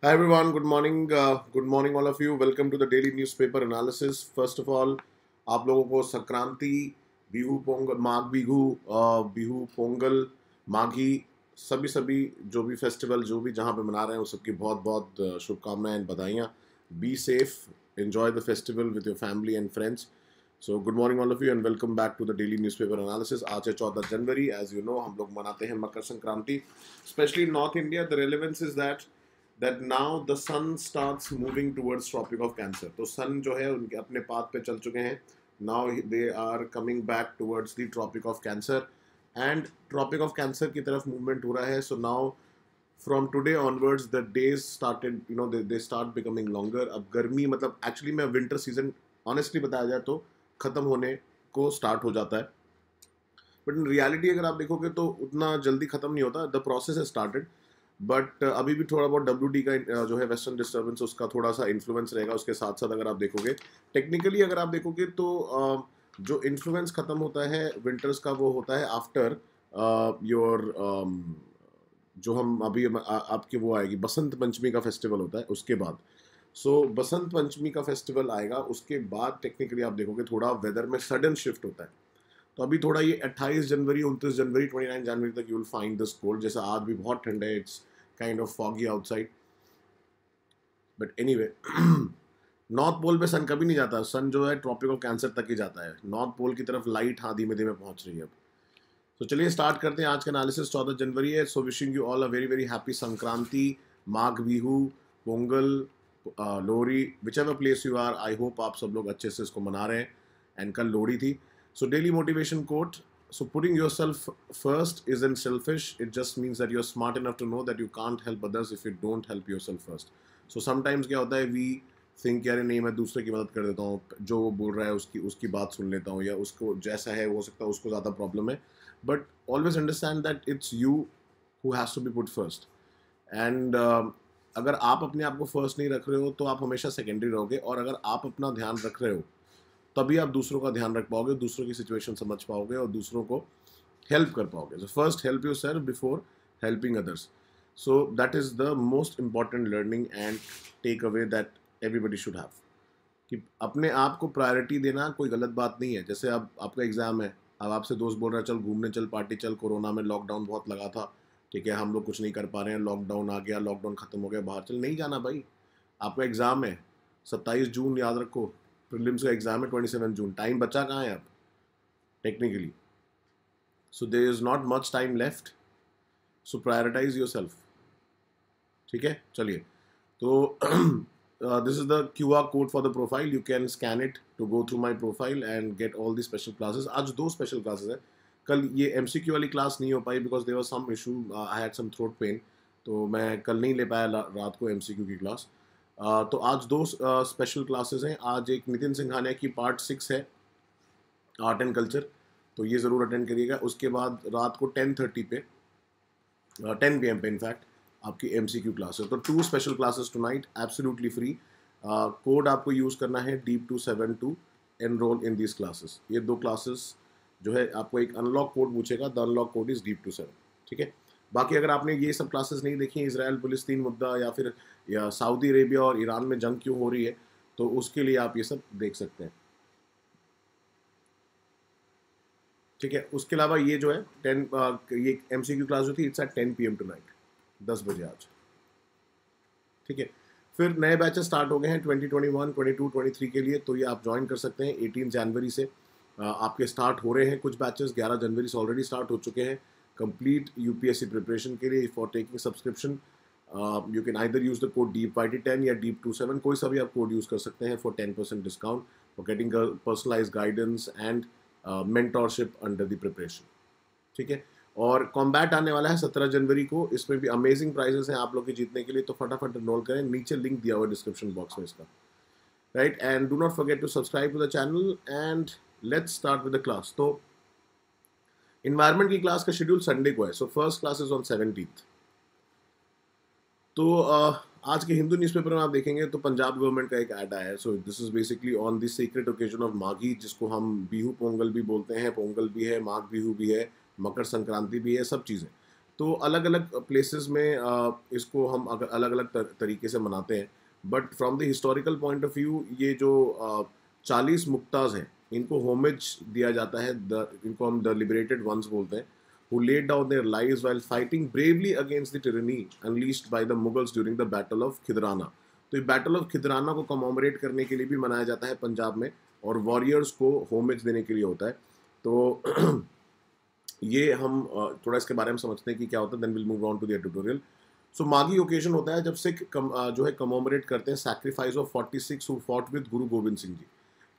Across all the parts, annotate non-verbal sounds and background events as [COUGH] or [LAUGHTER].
Hi everyone, good morning. Uh, good morning all of you. Welcome to the daily newspaper analysis. First of all, आप लोगों को संक्रांति बिहू पोंगल माघ बिहू बिहू पोंगल माघी सभी सभी जो भी फेस्टिवल जो भी जहाँ पे मना रहे हैं उस सबकी बहुत बहुत शुभकामनाएं एंड बधाइयाँ be safe enjoy the festival with your family and friends so good morning all of you and welcome back to the daily newspaper analysis आज है चौदह जनवरी एज यू नो हम लोग मनाते हैं Makar Sankranti specially north India the relevance is that that now the sun start moving towards tropic of cancer तो sun जो है उनके अपने पाथ पे चल चुके हैं now they are coming back towards the tropic of cancer and tropic of cancer की तरफ मूवमेंट हो रहा है so now from today onwards the days started you know they start becoming longer अब गर्मी मतलब एक्चुअली मैं विंटर सीजन ऑनेस्टली बताया जाए तो ख़त्म होने को स्टार्ट हो जाता है बट इन रियलिटी अगर आप देखोगे तो उतना जल्दी ख़त्म नहीं होता the process is started but uh, अभी भी थोड़ा बहुत डब्ल्यू का uh, जो है वेस्टर्न डिस्टर्बेंस उसका थोड़ा सा इन्फ्लुएंस रहेगा उसके साथ साथ अगर आप देखोगे टेक्निकली अगर आप देखोगे तो uh, जो इन्फ्लुएंस ख़त्म होता है विंटर्स का वो होता है आफ्टर योर um, जो हम अभी आपके वो आएगी बसंत पंचमी का फेस्टिवल होता है उसके बाद सो so, बसंत पंचमी का फेस्टिवल आएगा उसके बाद टेक्निकली आप देखोगे थोड़ा वेदर में सडन शिफ्ट होता है तो अभी थोड़ा ये 28 जनवरी 29 जनवरी 29 जनवरी तक you will find this cold जैसा आज भी बहुत ठंड है it's kind of foggy outside but any north pole पे सन कभी नहीं जाता सन जो है ट्रॉपिक ऑफ कैंसर तक ही जाता है नॉर्थ पोल की तरफ लाइट हाँ धीमे धीमे पहुँच रही है अब तो चलिए स्टार्ट करते हैं आज का एनालिसिस चौदह जनवरी है so wishing you all a very very happy Sankranti Magh Bihu Pongal Lohri whichever place you are I hope आप सब लोग अच्छे से इसको मना रहे हैं एंड कल लोहड़ी थी So daily motivation quote. So putting yourself first isn't selfish. It just means that you're smart enough to know that you can't help others if you don't help yourself first. So sometimes क्या होता है we think यार नहीं मैं दूसरे की मदद कर देता हूँ जो वो बोल रहा है उसकी उसकी बात सुन लेता हूँ या उसको जैसा है हो सकता है उसको ज़्यादा प्रॉब्लम है but always understand that it's you who has to be put first and अगर आप अपने आप को फर्स्ट नहीं रख रहे हो तो आप हमेशा सेकेंडरी रहोगे और अगर आप अपना ध्यान रख रहे हो तभी आप दूसरों का ध्यान रख पाओगे दूसरों की सिचुएशन समझ पाओगे और दूसरों को हेल्प कर पाओगे so first help yourself before helping others so that is the most important learning and take away that everybody should have कि अपने आप को प्रायोरिटी देना कोई गलत बात नहीं है जैसे अब आपका एग्ज़ाम है अब आपसे दोस्त बोल रहा है चल घूमने चल पार्टी चल कोरोना में लॉकडाउन बहुत लगा था ठीक है हम लोग कुछ नहीं कर पा रहे हैं लॉकडाउन आ गया लॉकडाउन ख़त्म हो गया बाहर चल नहीं जाना भाई आपका एग्ज़ाम है सत्ताईस जून याद रखो प्रिलिम्स का एग्ज़ाम है ट्वेंटी सेवन जून टाइम बचा कहाँ है अब technically so there is not much time left so prioritise yourself ठीक है चलिए तो this is the Q R code for the profile you can scan it to go through my profile and get all the special classes आज दो special classes हैं कल ये M C Q वाली क्लास नहीं हो पाई because there are some issue I had some throat pain तो मैं कल नहीं ले पाया रात को एम सी क्यू की क्लास तो आज दो स्पेशल क्लासेस हैं आज एक नितिन सिंघानिया की पार्ट सिक्स है आर्ट एंड कल्चर तो ये ज़रूर अटेंड करिएगा उसके बाद रात को टेन थर्टी पे टेन पी एम पे इनफैक्ट आपकी एम सी क्यू क्लास है तो two special classes tonight absolutely free code आपको यूज़ करना है deep two seven two enrol in this classes ये दो क्लासेस जो है आपको एक अनलॉक कोड पूछेगा the unlock code is deep two seven ठीक है बाकी अगर आपने ये सब क्लासेस नहीं देखी इसराइल फलस्तीन मुद्दा या फिर या सऊदी अरेबिया और ईरान में जंग क्यों हो रही है तो उसके लिए आप ये सब देख सकते हैं ठीक है उसके अलावा ये जो है टेन ये एम सी क्लास जो थी it's at ten P M tonight दस बजे आज ठीक है फिर नए बैचेस स्टार्ट हो गए हैं twenty twenty one twenty two twenty three के लिए तो ये आप ज्वाइन कर सकते हैं एटीन जनवरी से आपके स्टार्ट हो रहे हैं कुछ बैचेस ग्यारह जनवरी से ऑलरेडी स्टार्ट हो चुके हैं कंप्लीट यूपीएससी प्रिपरेशन के लिए for taking subscription you can either use the code deep Y T ten या डीप टू सेवन कोई सा भी आप कोड यूज कर सकते हैं for ten percent discount for getting personalise guidance and mentorship under the preparation ठीक है और कॉम्बैट आने वाला है सत्रह जनवरी को इसमें भी अमेजिंग प्राइजेस हैं आप लोग के जीतने के लिए तो फटाफट रोल करें नीचे लिंक दिया हुआ डिस्क्रिप्शन बॉक्स में इसका right and do not forget to subscribe to the channel and let's start with the class तो इन्वायरमेंट की क्लास का शेड्यूल संडे को है so first class is on seventeen तो uh, आज के हिंदू न्यूज़पेपर में आप देखेंगे तो पंजाब गवर्नमेंट का एक ऐड आया है so this is basically on this secret occasion of Maghi जिसको हम बिहू पोंगल भी बोलते हैं पोंगल भी है माघ बिहू भी है मकर संक्रांति भी है सब चीज़ें तो अलग अलग प्लेसेस में uh, इसको हम अलग अलग तरीके से मनाते हैं but from the historical point of view ये जो uh, चालीस मुक्ताज हैं इनको होमेज दिया जाता है द इनको हम द लिबरेटेड वंस बोलते हैं who laid down their lives while fighting bravely against the tyranny unleashed by the Mughals during the battle of Khidrana तो ये बैटल ऑफ खिदराना को कमोमरेट करने के लिए भी मनाया जाता है पंजाब में और वॉरियर्स को होमेज देने के लिए होता है तो [CLEARS THROAT] ये हम थोड़ा इसके बारे में समझते हैं कि क्या होता है then will move on to the tutorial so Maghi occasion होता है जब सिख जो है कमोमरेट करते हैं sacrifice of forty six who fought with Guru Gobind Singh ji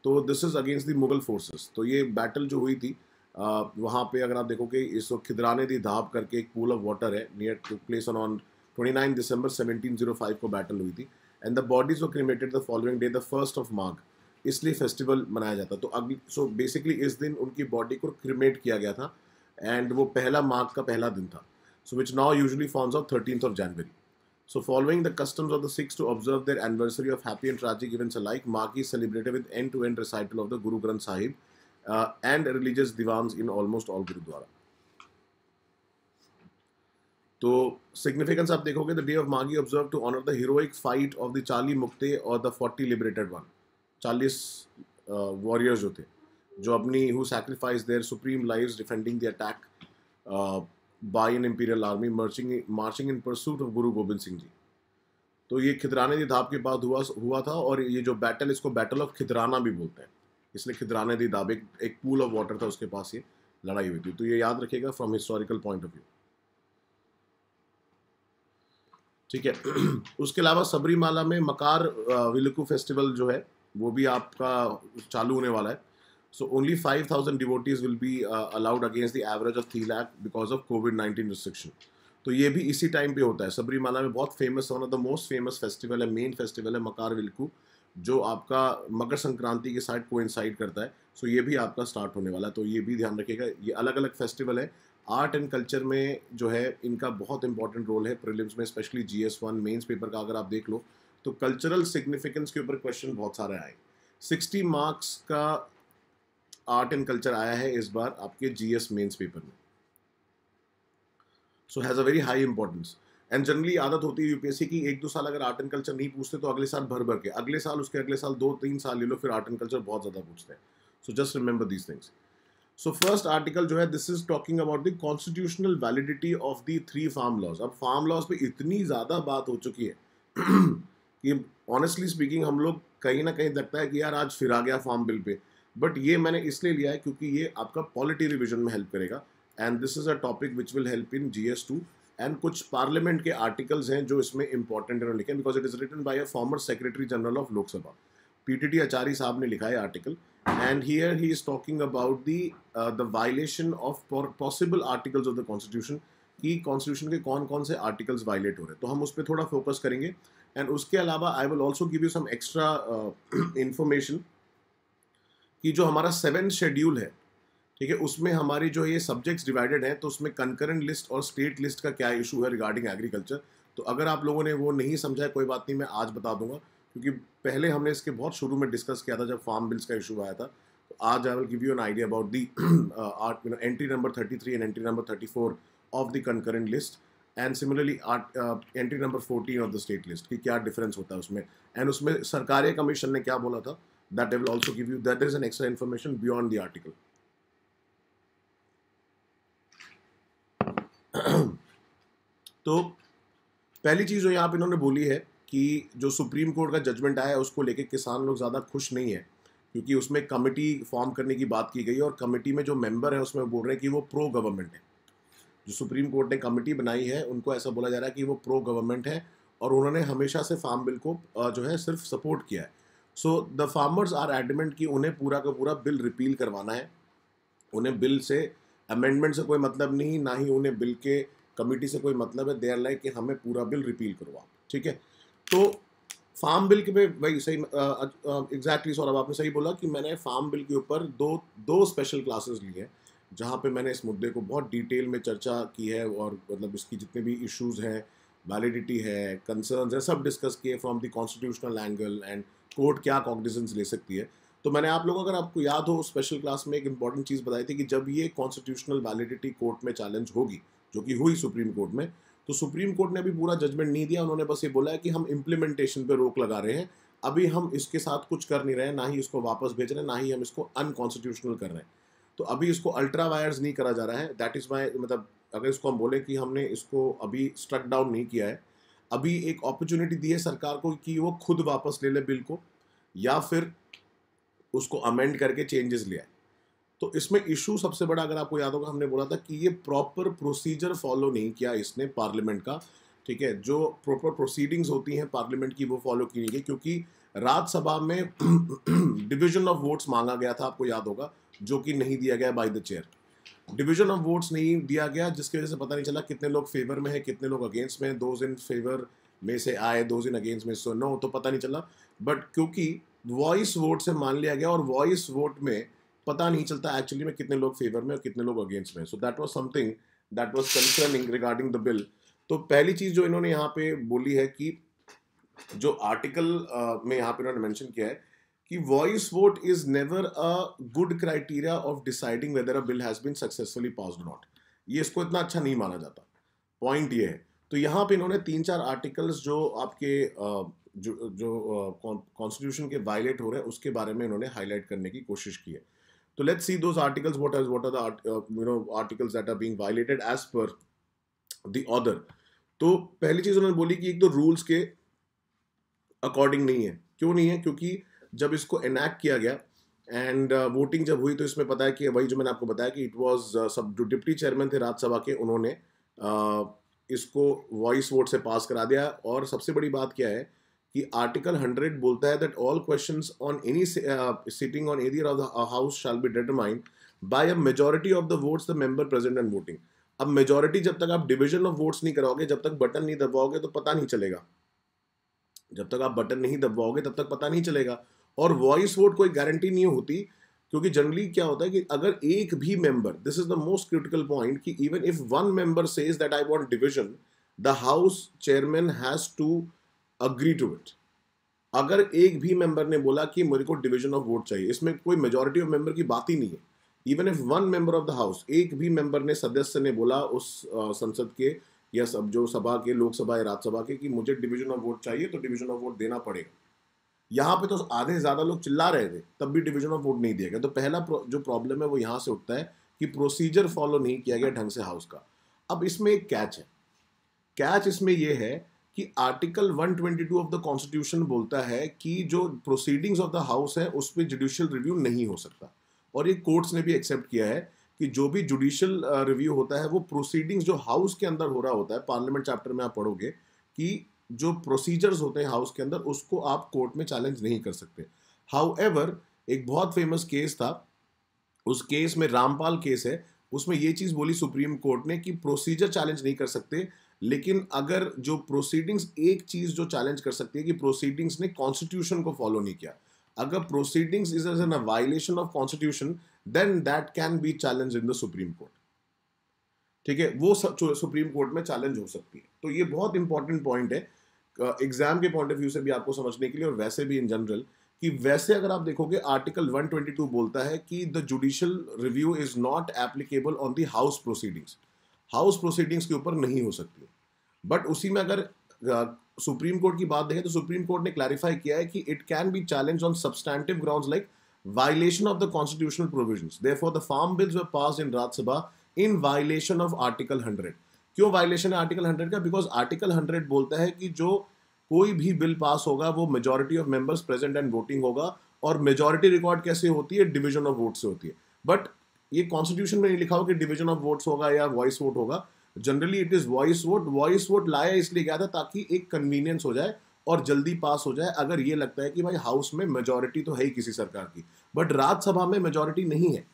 तो this is against the Mughal forces तो ये बैटल जो हुई थी वहाँ पे अगर आप देखो कि इस वक्त खिदराने दी धाप करके एक पूल ऑफ वाटर है near to place on on twenty nine December seventeen zero five को बैटल हुई थी and the bodies of cremated the following day the first of Magh इसलिए फेस्टिवल मनाया जाता तो अगली सो बेसिकली इस दिन उनकी बॉडी को क्रिमेट किया गया था एंड वो पहला माघ का पहला दिन था so which now usually forms of thirteen of January So following the customs of the Sikhs to observe their anniversary of happy and tragic events alike, Maghi celebrated with end-to-end -end recital of the Guru Granth Sahib uh, and religious divans in almost all Gurudwara. तो significance आप देखोगे the day of Maghi observe to honour the heroic fight of the Chali Mukte और the forty liberated one चालीस warriors जो थे जो अपनी who sacrifice their supreme live defending the attack by an imperial army marching marching in pursuit of Guru Gobind Singh ji तो ये खिदराने दी धाप के बाद हुआ हुआ था और ये जो बैटल इसको बैटल ऑफ खिदराना भी बोलते हैं इसलिए खिदराने दी धाप एक एक पूल ऑफ वाटर था उसके पास ये लड़ाई हुई थी तो ये याद रखिएगा from historical point of view ठीक है [CLEARS THROAT] उसके अलावा सबरीमाला में मकार विलुकू फेस्टिवल जो है वो भी आपका चालू होने वाला है So only 5,000 devotees will be uh, allowed against the average of 3 lakh because of COVID-19 restriction. तो ये भी इसी टाइम पे होता है सबरीमाला में बहुत famous one of the most famous festival है मेन फेस्टिवल है मकार विल्कू जो आपका मकर संक्रांति के साथ कोइंसाइड करता है सो ये भी आपका स्टार्ट होने वाला है तो ये भी ध्यान रखिएगा ये अलग अलग फेस्टिवल है आर्ट एंड कल्चर में जो है इनका बहुत इंपॉर्टेंट रोल है प्रिलिम्स में specially G S one mains paper का अगर आप देख लो तो कल्चरल सिग्निफिकेंस के ऊपर क्वेश्चन बहुत सारे आए सिक्सटी मार्क्स का आर्ट एंड कल्चर आया है इस बार आपके जीएस मेंस पेपर में so has a very high importance and generally आदत होती है यूपीएससी की एक दो साल अगर आर्ट एंड कल्चर नहीं पूछते तो अगले साल भर भर के अगले साल उसके अगले साल दो तीन साल ले लो फिर आर्ट एंड कल्चर बहुत ज़्यादा पूछते हैं so just remember these things so first article जो है this is talking about the constitutional validity of the three farm laws अब फार्म लॉज पे इतनी ज़्यादा बात हो चुकी है [CLEARS THROAT] कि ऑनेस्टली स्पीकिंग हम लोग कहीं ना कहीं लगता है कि यार आज फिर आ गया फार्म बिल पे बट ये मैंने इसलिए लिया है क्योंकि ये आपका पॉलिटी रिविजन में हेल्प करेगा and this is a topic which will help in G S two and कुछ पार्लियामेंट के आर्टिकल्स हैं जो इसमें इंपॉर्टेंट इन्होंने लिखे because it is written by a former secretary general of Lok Sabha P T T Acharya साहब ने लिखा है article and here he is talking about the the violation of possible articles of the constitution कि कॉन्स्टिट्यूशन के कौन कौन से आर्टिकल्स वायलेट हो रहे हैं तो हम उस पर थोड़ा फोकस करेंगे एंड उसके अलावा I will also give you some extra information कि जो हमारा सेवन शेड्यूल है ठीक है उसमें हमारी जो ये सब्जेक्ट्स डिवाइडेड हैं तो उसमें कंकरेंट लिस्ट और स्टेट लिस्ट का क्या इशू है रिगार्डिंग एग्रीकल्चर तो अगर आप लोगों ने वो नहीं समझा है कोई बात नहीं मैं आज बता दूंगा क्योंकि पहले हमने इसके बहुत शुरू में डिस्कस किया था जब फार्म बिल्स का इशू आया था तो आज I will give you an idea about the art you know entry number thirty three and entry number thirty four of the concurrent list and similarly entry number fourteen of the state list की क्या difference होता है उसमें and उसमें सरकारी commission ने क्या बोला था that they will also give you that there is an extra information beyond the article. [CLEARS THROAT] तो पहली चीज़ जो यहाँ पे इन्होंने बोली है कि जो सुप्रीम कोर्ट का जजमेंट आया है उसको लेके किसान लोग ज़्यादा खुश नहीं है क्योंकि उसमें कमेटी फॉर्म करने की बात की गई है और कमेटी में जो मेंबर है उसमें बोल रहे हैं कि वो प्रो गवर्नमेंट है जो सुप्रीम कोर्ट ने कमेटी बनाई है उनको ऐसा बोला जा रहा है कि वो प्रो गवर्नमेंट है और उन्होंने हमेशा से फार्म बिल को जो है सिर्फ सपोर्ट किया है so the farmers are adamant कि उन्हें पूरा का पूरा बिल रिपील करवाना है उन्हें बिल से अमेंडमेंट से कोई मतलब नहीं ना ही उन्हें बिल के कमिटी से कोई मतलब है दे आर लाइक कि हमें पूरा बिल रिपील करवाओ ठीक है तो फार्म बिल के पे भाई सही एग्जैक्टली exactly सौरभ आपने सही बोला कि मैंने फार्म बिल के ऊपर दो दो स्पेशल क्लासेस लिए हैं जहाँ पे मैंने इस मुद्दे को बहुत डिटेल में चर्चा की है और मतलब इसकी जितने भी इश्यूज़ हैं वैलिडिटी है कंसर्न्स है सब डिस्कस किए from the constitutional angle and court क्या कॉग्निजेंस ले सकती है तो मैंने आप लोगों अगर आपको याद हो स्पेशल क्लास में एक इंपॉर्टेंट चीज़ बताई थी कि जब ये कॉन्स्टिट्यूशनल वैलिडिटी कोर्ट में चैलेंज होगी जो कि हुई सुप्रीम कोर्ट में तो सुप्रीम कोर्ट ने अभी पूरा जजमेंट नहीं दिया उन्होंने बस ये बोला है कि हम इम्प्लीमेंटेशन पर रोक लगा रहे हैं अभी हम इसके साथ कुछ कर नहीं रहे हैं ना ही इसको वापस भेज रहे हैं ना ही हम इसको अनकॉन्स्टिट्यूशनल कर रहे हैं तो अभी इसको अल्ट्रा वायर्स नहीं करा जा रहा है दैट इज़ माई मतलब अगर इसको हम बोलें कि हमने इसको अभी स्ट्रक डाउन नहीं किया है अभी एक अपॉर्चुनिटी दी है सरकार को कि वो खुद वापस ले ले बिल को या फिर उसको अमेंड करके चेंजेस ले आए तो इसमें इशू सबसे बड़ा अगर आपको याद होगा हमने बोला था कि ये प्रॉपर प्रोसीजर फॉलो नहीं किया इसने पार्लियामेंट का ठीक है जो प्रॉपर प्रोसीडिंग्स होती हैं पार्लियामेंट की वो फॉलो की नहीं गई क्योंकि राज्यसभा में डिवीजन ऑफ वोट्स मांगा गया था आपको याद होगा जो कि नहीं दिया गया by the chair division of votes नहीं दिया गया जिसकी वजह से पता नहीं चला कितने लोग फेवर में है कितने लोग अगेंस्ट में दो इन फेवर में से आए दो इन अगेंस्ट में से नो तो पता नहीं चला बट क्योंकि वॉइस वोट से मान लिया गया और वॉइस वोट में पता नहीं चलता एक्चुअली में कितने लोग फेवर में और कितने लोग अगेंस्ट में so that was something that was concerning regarding the bill तो पहली चीज़ जो इन्होंने यहाँ पे बोली है कि जो आर्टिकल uh, में यहाँ पे इन्होंने मैंशन किया है कि voice vote is never a good criteria of deciding whether a bill has been successfully pass not ये इसको इतना अच्छा नहीं माना जाता पॉइंट ये है तो यहाँ पे इन्होंने तीन चार आर्टिकल्स जो आपके जो जो कॉन्स्टिट्यूशन के वायलेट हो रहे हैं उसके बारे में इन्होंने हाईलाइट करने की कोशिश की है तो let's see those articles what as what are you know articles that are being violated as per the other तो पहली चीज़ उन्होंने बोली कि एक तो रूल्स के अकॉर्डिंग नहीं है क्यों नहीं है क्योंकि जब इसको एनैक्ट किया गया एंड वोटिंग uh, जब हुई तो इसमें पता है कि वही जो मैंने आपको बताया कि इट वॉज uh, सब जो डिप्टी चेयरमैन थे राज्यसभा के उन्होंने uh, इसको वॉइस वोट से पास करा दिया और सबसे बड़ी बात क्या है कि आर्टिकल हंड्रेड बोलता है that all question on any sitting on either of the house shall be determined by a majority of the votes the member present and voting अब मेजोरिटी जब तक आप डिवीजन ऑफ वोट्स नहीं कराओगे जब तक बटन नहीं दबाओगे तो पता नहीं चलेगा जब तक आप बटन नहीं दबाओगे तब तक पता नहीं चलेगा और वॉइस वोट कोई गारंटी नहीं होती क्योंकि जनरली क्या होता है कि अगर एक भी member this is the most critical point that even if one member says that I want division the house chairman has to agree to it अगर एक भी मेंबर ने बोला कि मेरे को डिवीजन ऑफ वोट चाहिए इसमें कोई मेजोरिटी ऑफ मेंबर की बात ही नहीं है even if one member of the house एक भी मेंबर ने सदस्य ने बोला उस संसद के या सब जो सभा के लोकसभा या राज्यसभा के कि मुझे डिवीजन ऑफ वोट चाहिए तो डिवीजन ऑफ वोट देना पड़ेगा यहाँ पे तो आधे से ज़्यादा लोग चिल्ला रहे थे तब भी डिविजन ऑफ वोट नहीं दिया गया तो पहला जो प्रॉब्लम है वो यहाँ से उठता है कि प्रोसीजर फॉलो नहीं किया गया ढंग से हाउस का अब इसमें एक कैच है कैच इसमें यह है कि आर्टिकल 122 ऑफ द कॉन्स्टिट्यूशन बोलता है कि जो प्रोसीडिंग्स ऑफ द हाउस है उस पर जुडिशियल रिव्यू नहीं हो सकता और ये कोर्ट्स ने भी एक्सेप्ट किया है कि जो भी जुडिशियल रिव्यू होता है वो प्रोसीडिंग्स जो हाउस के अंदर हो रहा होता है पार्लियामेंट चैप्टर में आप पढ़ोगे कि जो प्रोसीजर्स होते हैं हाउस के अंदर उसको आप कोर्ट में चैलेंज नहीं कर सकते हाउ एक बहुत फेमस केस था उस केस में रामपाल केस है उसमें ये चीज़ बोली सुप्रीम कोर्ट ने कि प्रोसीजर चैलेंज नहीं कर सकते लेकिन अगर जो प्रोसीडिंग्स एक चीज़ जो चैलेंज कर सकती है कि प्रोसीडिंग्स ने कॉन्स्टिट्यूशन को फॉलो नहीं किया अगर proceedings is as an violation of constitution then that can be challenge in the supreme court ठीक है वो सुप्रीम कोर्ट में चैलेंज हो सकती है तो ये बहुत इंपॉर्टेंट पॉइंट है एग्जाम के पॉइंट ऑफ व्यू से भी आपको समझने के लिए और वैसे भी इन जनरल कि वैसे अगर आप देखोगे आर्टिकल 122 बोलता है कि the judicial review is not applicable on the house proceedings house proceedings के ऊपर नहीं हो सकती बट उसी में अगर सुप्रीम कोर्ट की बात देखें तो सुप्रीम कोर्ट ने क्लैरिफाई किया है कि it can be challenge on substantive ground like violation of the constitutional provision there for the farm bills pass in Rajya Sabha in violation of article hundred क्यों वायलेशन है आर्टिकल हंड्रेड का because article hundred बोलता है कि जो कोई भी bill pass होगा वो majority of members present and voting होगा और मेजोरिटी रिकॉर्ड कैसे होती है डिवीजन ऑफ वोट से होती है बट ये कॉन्स्टिट्यूशन में नहीं लिखा हो कि डिवीजन ऑफ वोट्स होगा या वॉइस वोट होगा generally it is voice vote voice vote लाया इसलिए गया था ताकि एक कन्वीनियंस हो जाए और जल्दी पास हो जाए अगर ये लगता है कि भाई हाउस में मेजोरिटी तो है ही किसी सरकार की बट राज्यसभा में मेजोरिटी नहीं है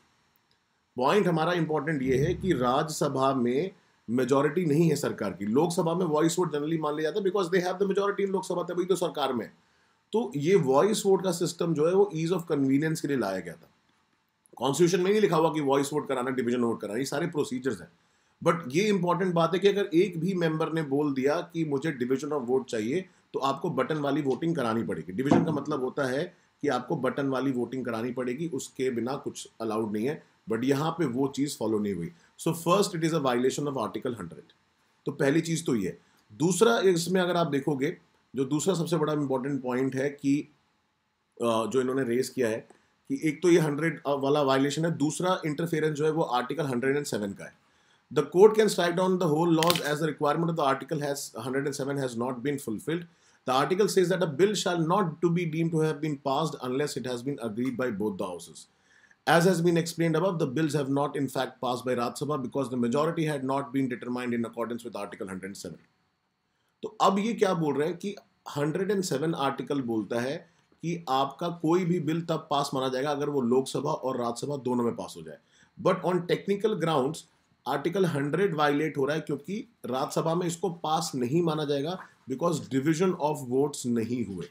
पॉइंट हमारा इंपॉर्टेंट ये है कि राज्यसभा में मेजोरिटी नहीं है सरकार की लोकसभा में वॉइस वोट जनरली मान लिया जाता है because they have the majority in Lok Sabha तभी तो सरकार में तो ये वॉइस वोट का सिस्टम जो है वो ईज ऑफ कन्वीनियंस के लिए लाया गया था कॉन्स्टिट्यूशन में नहीं लिखा हुआ कि वॉइस वोट कराना डिवीजन वोट कराना ये सारे प्रोसीजर्स हैं बट ये इंपॉर्टेंट बात है कि अगर एक भी मेंबर ने बोल दिया कि मुझे डिवीजन ऑफ वोट चाहिए तो आपको बटन वाली वोटिंग करानी पड़ेगी डिवीजन का मतलब होता है कि आपको बटन वाली वोटिंग करानी पड़ेगी उसके बिना कुछ अलाउड नहीं है बट यहाँ पे वो चीज़ फॉलो नहीं हुई so first it is a violation of article hundred तो पहली चीज़ तो ये दूसरा इसमें अगर आप देखोगे जो दूसरा सबसे बड़ा इंपॉर्टेंट पॉइंट है कि जो इन्होंने रेस किया है कि एक तो ये हंड्रेड वाला वायलेशन है दूसरा इंटरफेरेंस जो है वो आर्टिकल हंड्रेड एंड सेवन का है the court can strike down the whole laws as the requirement of the article has hundred and seven has not been fulfilled the article says that a bill shall not to be deem to have been passed unless it has been agreed by both the houses As has been explained above, the bills have not in fact passed by Rajya Sabha because the majority had not been determined in accordance with Article 107. to ab ye kya bol रहे हैं ki 107 article bolta hai ki aapka koi bhi bill tab pass mana jayega agar wo lok sabha aur rajya sabha dono mein pass ho jaye but on technical grounds article 100 violate हो रहा है क्योंकि राज्यसभा में इसको पास नहीं माना जाएगा because division of votes नहीं हुए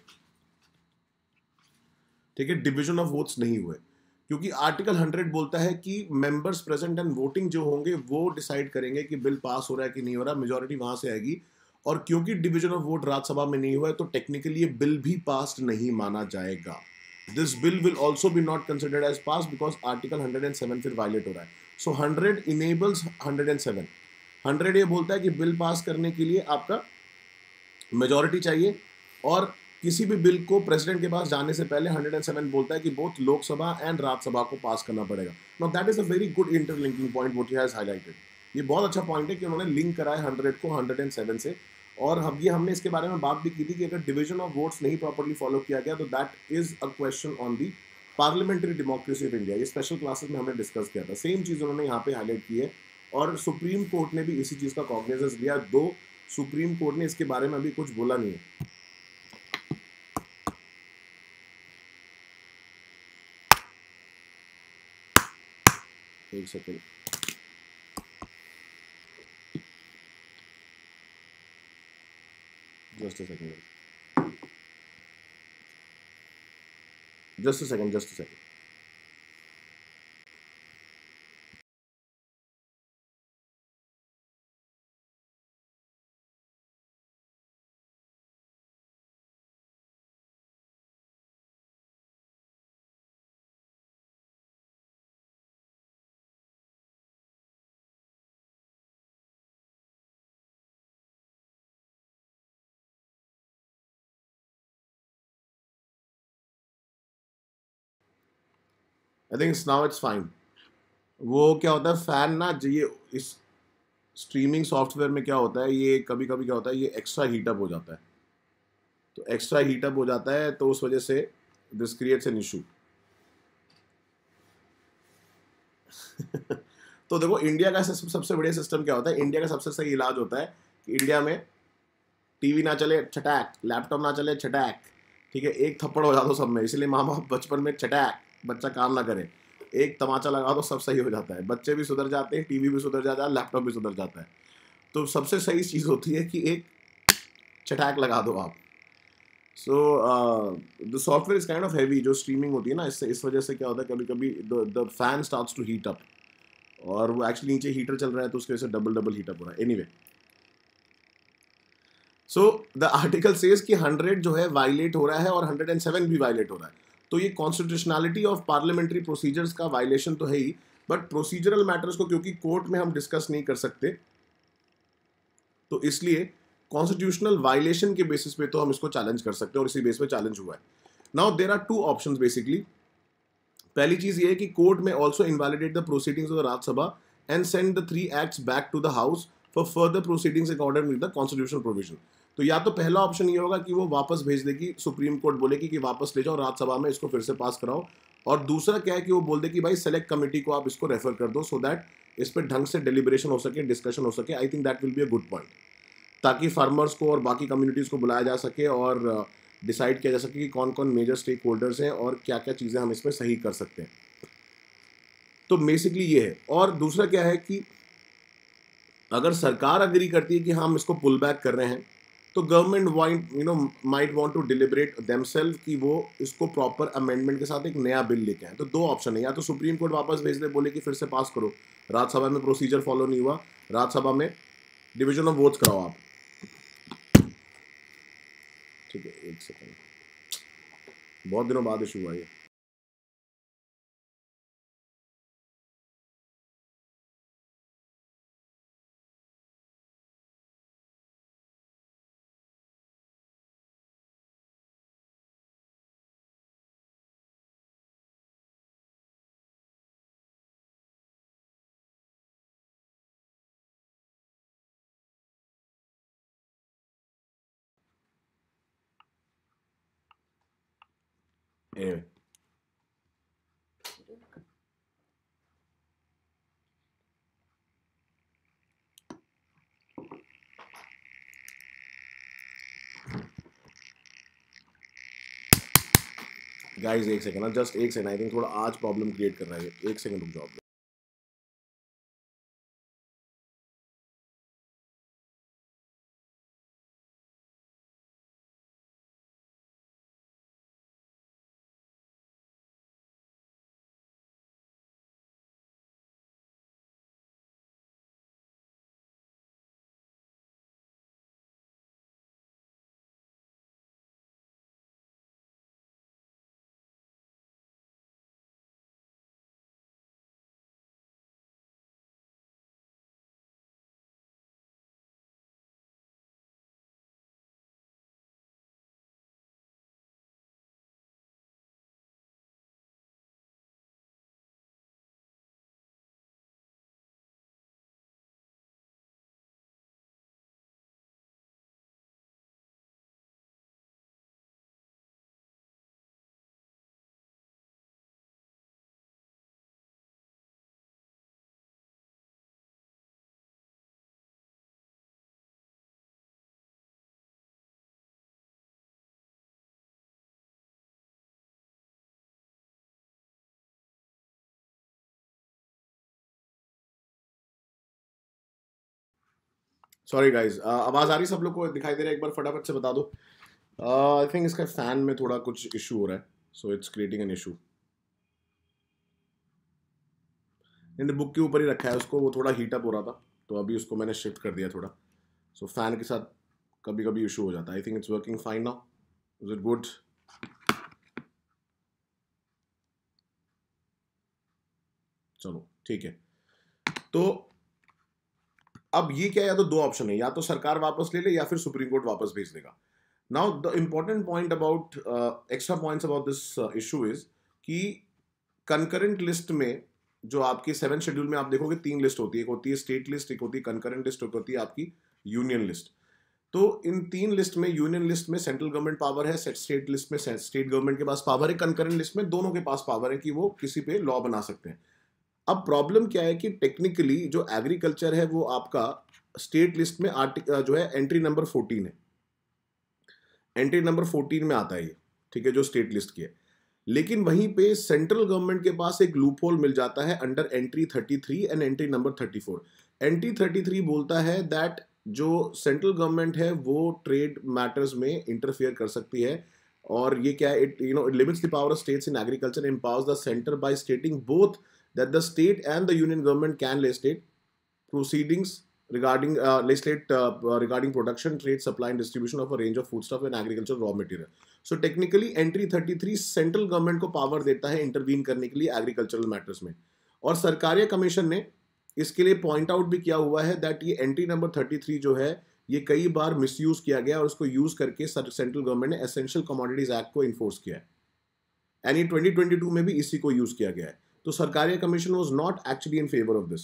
ठीक है डिवीजन ऑफ वोट्स नहीं हुए क्योंकि आर्टिकल हंड्रेड बोलता है कि मेंबर्स प्रेजेंट एंड वोटिंग जो होंगे वो डिसाइड करेंगे कि बिल पास हो रहा है कि नहीं हो रहा मेजोरिटी वहां से आएगी और क्योंकि डिवीजन ऑफ वोट राज्यसभा में नहीं हुआ है तो टेक्निकली ये बिल भी पास नहीं माना जाएगा this bill will also be not considered as pass because article hundred and seven फिर वायलेट हो रहा है so hundred enables hundred and seven hundred ये बोलता है कि बिल पास करने के लिए आपका मेजोरिटी चाहिए और किसी भी बिल को प्रेसिडेंट के पास जाने से पहले 107 बोलता है कि बोथ लोकसभा एंड राज्यसभा को पास करना पड़ेगा now that is a very good interlinking point vote has highlighted ये बहुत अच्छा पॉइंट है कि उन्होंने लिंक कराया हंड्रेड को हंड्रेड एंड सेवन से और हम ये हमने इसके बारे में बात भी की थी कि अगर डिवीजन ऑफ वोट्स नहीं प्रॉपरली फॉलो किया गया तो that is a question on the parliamentary democracy of India ये स्पेशल क्लासेस में हमने डिस्कस किया था सेम चीज़ उन्होंने यहाँ पे हाईलाइट की है और सुप्रीम कोर्ट ने भी इसी चीज़ का कॉग्नेजेंस लिया दो सुप्रीम कोर्ट ने इसके बारे में अभी कुछ बोला नहीं है Just a second. Just a second, just a second. I think now it's fine वो क्या होता है फ़ैन ना ये इस स्ट्रीमिंग सॉफ्टवेयर में क्या होता है ये कभी कभी क्या होता है ये एक्स्ट्रा हीटअप हो जाता है तो एक्स्ट्रा हीटअप हो जाता है तो उस वजह से दिस क्रिएट्स एन इशू तो देखो इंडिया का सबसे बढ़िया सिस्टम क्या होता है इंडिया का सबसे सही इलाज होता है कि इंडिया में टीवी ना चले छटैक लैपटॉप ना चले छटैक ठीक है एक थप्पड़ हो जाता सब में इसलिए माँ बाप बचपन में छटैक बच्चा कार ना करे एक तमाचा लगा तो सब सही हो जाता है बच्चे भी सुधर जाते हैं टीवी भी सुधर जाता है लैपटॉप भी सुधर जाता है तो सबसे सही चीज़ होती है कि एक चटैक लगा दो आप so the software is kind of heavy जो स्ट्रीमिंग होती है ना इससे इस वजह से क्या होता है कभी कभी the fan starts to heat up और वो एक्चुअली नीचे हीटर चल रहा है तो उसके वजह से डबल डबल हीटअप हो रहा है any anyway, so the article says कि हंड्रेड जो है वायलेट हो रहा है और हंड्रेड एंड सेवन भी वायलेट हो रहा है तो ये कॉन्स्टिट्यूशनैलिटी ऑफ पार्लियामेंट्री प्रोसीजर्स का वायलेशन तो है ही बट प्रोसीजरल मैटर्स को क्योंकि कोर्ट में हम डिस्कस नहीं कर सकते तो इसलिए कॉन्स्टिट्यूशनल वायलेशन के बेसिस पे तो हम इसको चैलेंज कर सकते हैं और इसी बेस पे चैलेंज हुआ है now there are two option basically पहली चीज ये है कि कोर्ट में also invalidate the proceedings of the Rajya Sabha and send the three acts back to the house for further proceedings according with the constitutional provision तो या तो पहला ऑप्शन ये होगा कि वो वापस भेज देगी सुप्रीम कोर्ट बोलेगी कि वापस ले जाओ राज्यसभा में इसको फिर से पास कराओ और दूसरा क्या है कि वो बोल दे कि भाई सेलेक्ट कमेटी को आप इसको रेफर कर दो सो दैट इस पर ढंग से डिलीबरेशन हो सके डिस्कशन हो सके I think that will be a good point ताकि फार्मर्स को और बाकी कम्युनिटीज़ को बुलाया जा सके और डिसाइड uh, किया जा सके कि कौन कौन मेजर स्टेक होल्डर्स हैं और क्या क्या चीज़ें हम इसमें सही कर सकते हैं तो बेसिकली ये है और दूसरा क्या है कि अगर सरकार अग्री करती है कि हाँ, हम इसको पुल बैक कर रहे हैं तो government wait you know might want to deliberate themselves कि वो इसको प्रॉपर अमेंडमेंट के साथ एक नया बिल लेके आए तो दो ऑप्शन है या तो सुप्रीम कोर्ट वापस भेज दे बोले कि फिर से पास करो राज्यसभा में प्रोसीजर फॉलो नहीं हुआ राज्यसभा में डिविजन ऑफ वोट्स कराओ आप ठीक है एक सेकेंड बहुत दिनों बाद इशू हुआ ये Anyway. गाइस एक सेकंड ना जस्ट एक सेकंड आई थिंक थोड़ा आज प्रॉब्लम क्रिएट कर रहा है एक सेकंड रुक जाओ सॉरी गाइज uh, आवाज़ आ रही सब लोग को दिखाई दे रहा है एक बार फटाफट से बता दो आई uh, थिंक इसका फ़ैन में थोड़ा कुछ इशू हो रहा है so it's creating an issue in book के ऊपर ही रखा है उसको वो थोड़ा हीटअप हो रहा था तो अभी उसको मैंने शिफ्ट कर दिया थोड़ा सो so, फ़ैन के साथ कभी कभी इशू हो जाता है I think it's working fine now is it good चलो ठीक है तो अब ये क्या या तो दो ऑप्शन है या तो सरकार वापस ले ले या फिर सुप्रीम कोर्ट वापस भेज देगा now the important point about extra point about this issue is कि कंकरेंट लिस्ट में जो आपके सेवन शेड्यूल में आप देखोगे तीन लिस्ट होती है एक होती है स्टेट लिस्ट एक होती है कंकरेंट लिस्ट एक होती है आपकी यूनियन लिस्ट तो इन तीन लिस्ट में यूनियन लिस्ट में सेंट्रल गवर्नमेंट पावर है स्टेट लिस्ट में स्टेट गवर्नमेंट के पास पावर है कंकरेंट लिस्ट में दोनों के पास पावर है कि वो किसी पे लॉ बना सकते हैं अब प्रॉब्लम क्या है कि टेक्निकली जो एग्रीकल्चर है वो आपका स्टेट लिस्ट में आर्टिक जो है एंट्री नंबर फोर्टीन है एंट्री नंबर फोर्टीन में आता है ये ठीक है जो स्टेट लिस्ट की है लेकिन वहीं पे सेंट्रल गवर्नमेंट के पास एक लूप होल मिल जाता है under entry thirty three and entry number thirty four entry thirty three बोलता है दैट जो सेंट्रल गवर्नमेंट है वो ट्रेड मैटर्स में इंटरफेयर कर सकती है और ये क्या है it you know it limits the power of states in agriculture empowers the centre by stating both that the state and the union government can legislate proceedings regarding uh, legislate uh, regarding production, trade, supply, and distribution of a range of foodstuff and agricultural raw material. So technically entry 33 central government ko power deta hai intervene karne ke liye agricultural matters mein aur Sarkaria commission ne iske liye point out bhi kiya hua hai that ye entry number 33 jo hai ये कई बार misuse किया गया और उसको use करके central government ने essential commodities act को enforce किया है एंड ये 2022 में भी इसी को यूज किया गया है तो Sarkaria commission was not actually in favour of this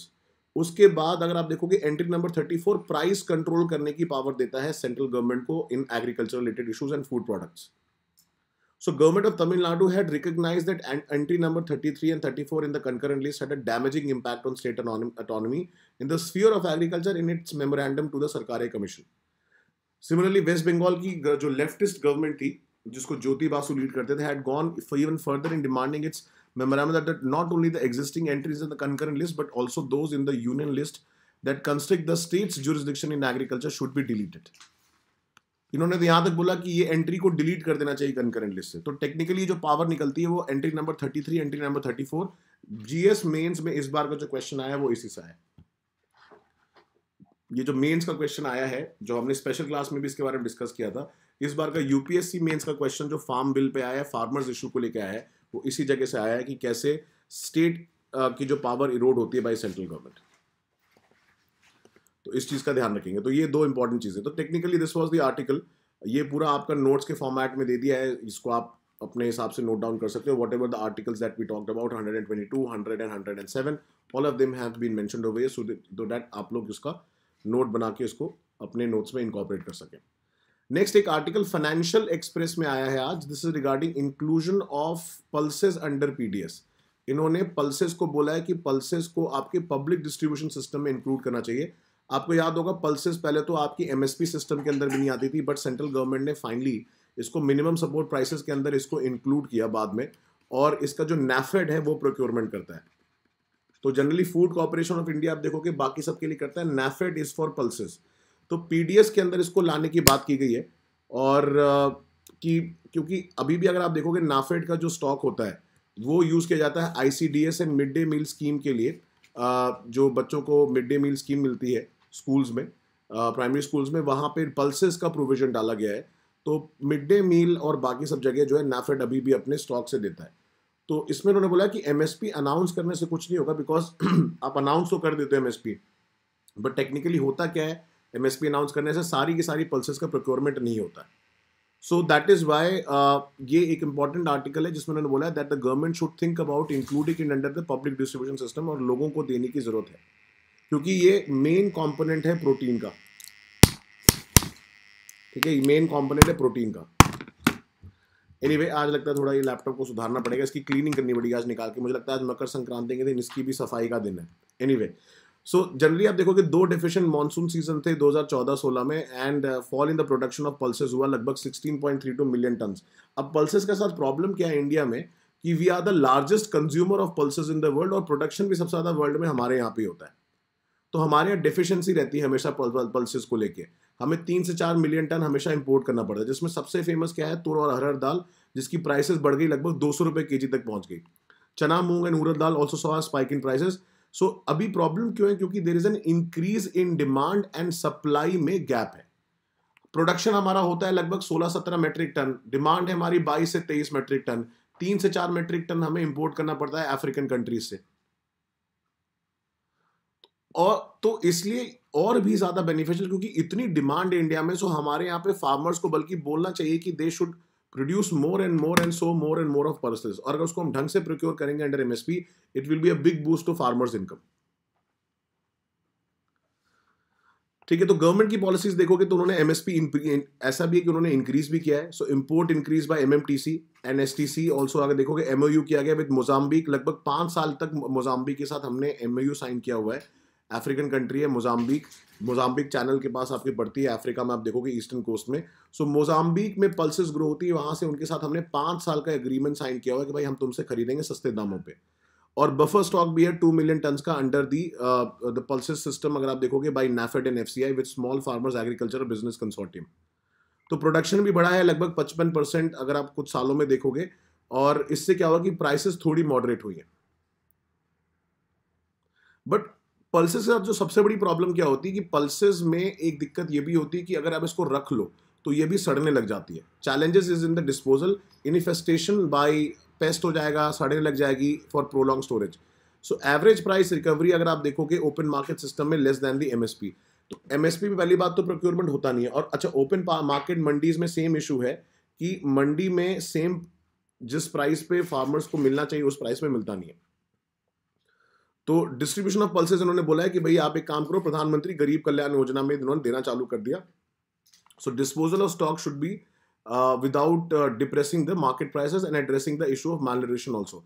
उसके बाद अगर आप देखोगे entry number thirty four price control करने की पावर देता है सेंट्रल गवर्नमेंट को in agriculture related issues and food products so government of Tamil Nadu had recognise that entry number thirty three and thirty four in the concurrently set a damaging impact on state autonomy in the sphere of agriculture in its memorandum to the Sarkaria commission similarly West Bengal की जो leftist government थी जिसको ज्योति Basu lead करते थे had gone even further in demanding its memorandum that not only the existing entries in the concurrent list but also those in the union list that constrict the state's jurisdiction in agriculture should be deleted. इन्होंने तो यहां तक बोला कि ये entry को delete कर देना चाहिए कंकरेंट लिस्ट से तो टेक्निकली जो पावर निकलती है वो entry number 33 entry number 34 GS mains में इस बार का जो क्वेश्चन आया वो इसी से आया ये जो मेंस का क्वेश्चन आया है जो हमने स्पेशल क्लास में भी इसके बारे में डिस्कस किया था इस बार का यूपीएससी मेन्स का क्वेश्चन जो फार्म बिल पे आया है फार्मर्स इशू को लेकर आया है वो इसी जगह से आया है कि कैसे स्टेट की जो पावर इरोड होती है बाई सेंट्रल गवर्नमेंट तो इस चीज़ का ध्यान रखेंगे तो ये दो इंपॉर्टेंट चीज़ें तो technically this was the article ये पूरा आपका नोट्स के फॉर्मेट में दे दिया है इसको आप अपने हिसाब से नोट डाउन कर सकते हो whatever the articles that we talked about hundred and twenty two hundred and hundred and seven all of them have been mentioned over so that आप लोग इसका नोट बना के इसको अपने नोट्स में इंकॉपरेट कर सकें नेक्स्ट एक आर्टिकल फाइनेंशियल एक्सप्रेस में आया है आज this is regarding inclusion of pulses under PDS इन्होंने पल्सेस को बोला है कि पल्सेस को आपके पब्लिक डिस्ट्रीब्यूशन सिस्टम में इंक्लूड करना चाहिए आपको याद होगा पल्सेस पहले तो आपकी एमएसपी सिस्टम के अंदर भी नहीं आती थी बट सेंट्रल गवर्नमेंट ने फाइनली इसको मिनिमम सपोर्ट प्राइसेस के अंदर इसको इंक्लूड किया बाद में और इसका जो नेफेड है वो प्रोक्योरमेंट करता है तो generally food corporation of India आप देखोगे बाकी सबके लिए करता है नेफेड इज फॉर पल्सेस तो पीडीएस के अंदर इसको लाने की बात की गई है और कि क्योंकि अभी भी अगर आप देखोगे नाफेड का जो स्टॉक होता है वो यूज़ किया जाता है ICDS and mid day meal scheme के लिए जो बच्चों को मिड डे मील स्कीम मिलती है स्कूल्स में प्राइमरी स्कूल्स में वहाँ पर पल्सेस का प्रोविजन डाला गया है तो मिड डे मील और बाकी सब जगह जो है नाफेड अभी भी अपने स्टॉक से देता है तो इसमें उन्होंने बोला कि एम अनाउंस करने से कुछ नहीं होगा बिकॉज [CLEARS THROAT] आप अनाउंस तो कर देते हो एम बट टेक्निकली होता क्या है एम अनाउंस करने से सारी की सारी पल्सेस का प्रोक्योरमेंट नहीं होता है सो दैट इज़ वाई ये एक इंपॉर्टेंट आर्टिकल है जिसमें उन्होंने बोला है that the government should think about including in under the public distribution system और लोगों को देने की ज़रूरत है क्योंकि ये मेन कॉम्पोनेंट है प्रोटीन का ठीक है मेन कॉम्पोनेंट है प्रोटीन का एनी anyway, आज लगता है थोड़ा ये लैपटॉप को सुधारना पड़ेगा इसकी क्लीनिंग करनी पड़ेगी आज निकाल के मुझे लगता है आज मकर संक्रांति के दिन इसकी भी सफाई का दिन है एनी anyway, सो जनरली आप देखोगे दो डेफिशिएंट मानसून सीजन थे 2014-16 में and fall in the production of pulses हुआ लगभग 16.32 मिलियन टन अब पल्सेस के साथ प्रॉब्लम क्या है इंडिया में कि we are the largest consumer of pulses in the world और प्रोडक्शन भी सबसे ज़्यादा वर्ल्ड में हमारे यहाँ पे होता है तो हमारे यहाँ डेफिशिएंसी रहती है हमेशा पल्सेस को लेके हमें तीन से चार मिलियन टन हमेशा इंपोर्ट करना पड़ता है जिसमें सबसे फेमस क्या है तुर और हरहर दाल जिसकी प्राइसेस बढ़ गई लगभग दो सौ रुपये के जी तक पहुँच गई chana moong and urad dal also are spike in prices so so, अभी प्रॉब्लम क्यों है क्योंकि there is an increase in demand and supply में गैप है प्रोडक्शन हमारा होता है लगभग 16-17 मेट्रिक टन डिमांड है हमारी 22 से 23 मेट्रिक टन तीन से चार मेट्रिक टन हमें इंपोर्ट करना पड़ता है अफ्रीकन कंट्रीज से और तो इसलिए और भी ज्यादा बेनिफिशियल क्योंकि इतनी डिमांड है इंडिया में सो हमारे यहाँ पे फार्मर्स को बल्कि बोलना चाहिए कि they should produce more and more and so more and more of pulses और अगर उसको हम ढंग से प्रोक्योर करेंगे under MSP it will be a big boost to farmers income ठीक है तो गवर्नमेंट की पॉलिसीज देखोगे तो उन्होंने एमएसपी ऐसा भी है कि उन्होंने इंक्रीज भी किया है so import increase by MMTC NSTC also अगर देखोगे एमओयू किया गया विद मोजाम्बिक लगभग पांच साल तक मोजाम्बिक के साथ हमने एमओयू साइन किया हुआ है अफ्रीकन कंट्री है मोजाम्बिक मोजाम्बिक चैनल के पास आपकी बढ़ती है अफ्रीका में आप देखोगे ईस्टर्न कोस्ट में सो so, मोजाम्बिक में पल्सेस ग्रो होती है वहाँ से उनके साथ हमने पाँच साल का एग्रीमेंट साइन किया हुआ है कि भाई हम तुमसे खरीदेंगे सस्ते दामों पर और बफर स्टॉक भी है टू मिलियन टन का under the the pulses system अगर आप देखोगे by NAFED and F C I with small farmers agriculture business consortium तो प्रोडक्शन भी बढ़ा है लगभग पचपन परसेंट अगर आप कुछ सालों में देखोगे और इससे क्या होगा कि प्राइसेस थोड़ी मॉडरेट हुई है बट पल्सेस के साथ जो सबसे बड़ी प्रॉब्लम क्या होती है कि पल्सेस में एक दिक्कत ये भी होती है कि अगर आप इसको रख लो तो ये भी सड़ने लग जाती है challenges is in the disposal infestation by pest हो जाएगा सड़ने लग जाएगी for prolong storage so average price recovery अगर आप देखोगे ओपन मार्केट सिस्टम में लेस दैन दी एम तो एम में पहली बात तो प्रोक्योरमेंट होता नहीं है और अच्छा ओपन मार्केट मंडीज में सेम इशू है कि मंडी में सेम जिस प्राइस पे फार्मर्स को मिलना चाहिए उस प्राइस में मिलता नहीं है तो डिस्ट्रीब्यूशन ऑफ पल्सेज इन्होंने बोला है कि भाई आप एक काम करो प्रधानमंत्री गरीब कल्याण योजना में इन्होंने देना चालू कर दिया so disposal of stock should be without depressing the market prices and addressing the issue of मैलेशन ऑल्सो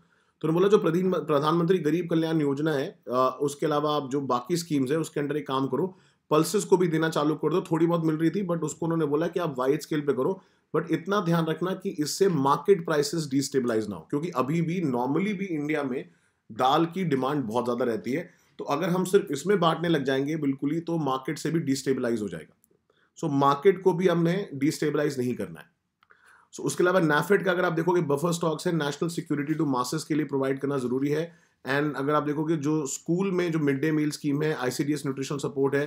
तो उन्होंने बोला जो प्रधानमंत्री गरीब कल्याण योजना है uh, उसके अलावा आप जो बाकी स्कीम्स है उसके अंडर एक काम करो पल्सेस को भी देना चालू कर दो थोड़ी बहुत मिल रही थी बट उसको उन्होंने बोला कि आप वाइड स्केल पे करो बट इतना ध्यान रखना कि इससे मार्केट प्राइसेस डिस्टेबलाइज ना हो क्योंकि अभी भी नॉर्मली भी इंडिया में दाल की डिमांड बहुत ज़्यादा रहती है तो अगर हम सिर्फ इसमें बांटने लग जाएंगे बिल्कुल ही तो मार्केट से भी डिस्टेबलाइज हो जाएगा सो so, मार्केट को भी हमने डिस्टेबलाइज नहीं करना है सो so, उसके अलावा नेफेड का अगर आप देखोगे बफर स्टॉक्स है नेशनल सिक्योरिटी टू मासेस के लिए प्रोवाइड करना जरूरी है एंड अगर आप देखोगे जो स्कूल में जो मिड डे मील स्कीम है आईसीडीएस न्यूट्रिशन सपोर्ट है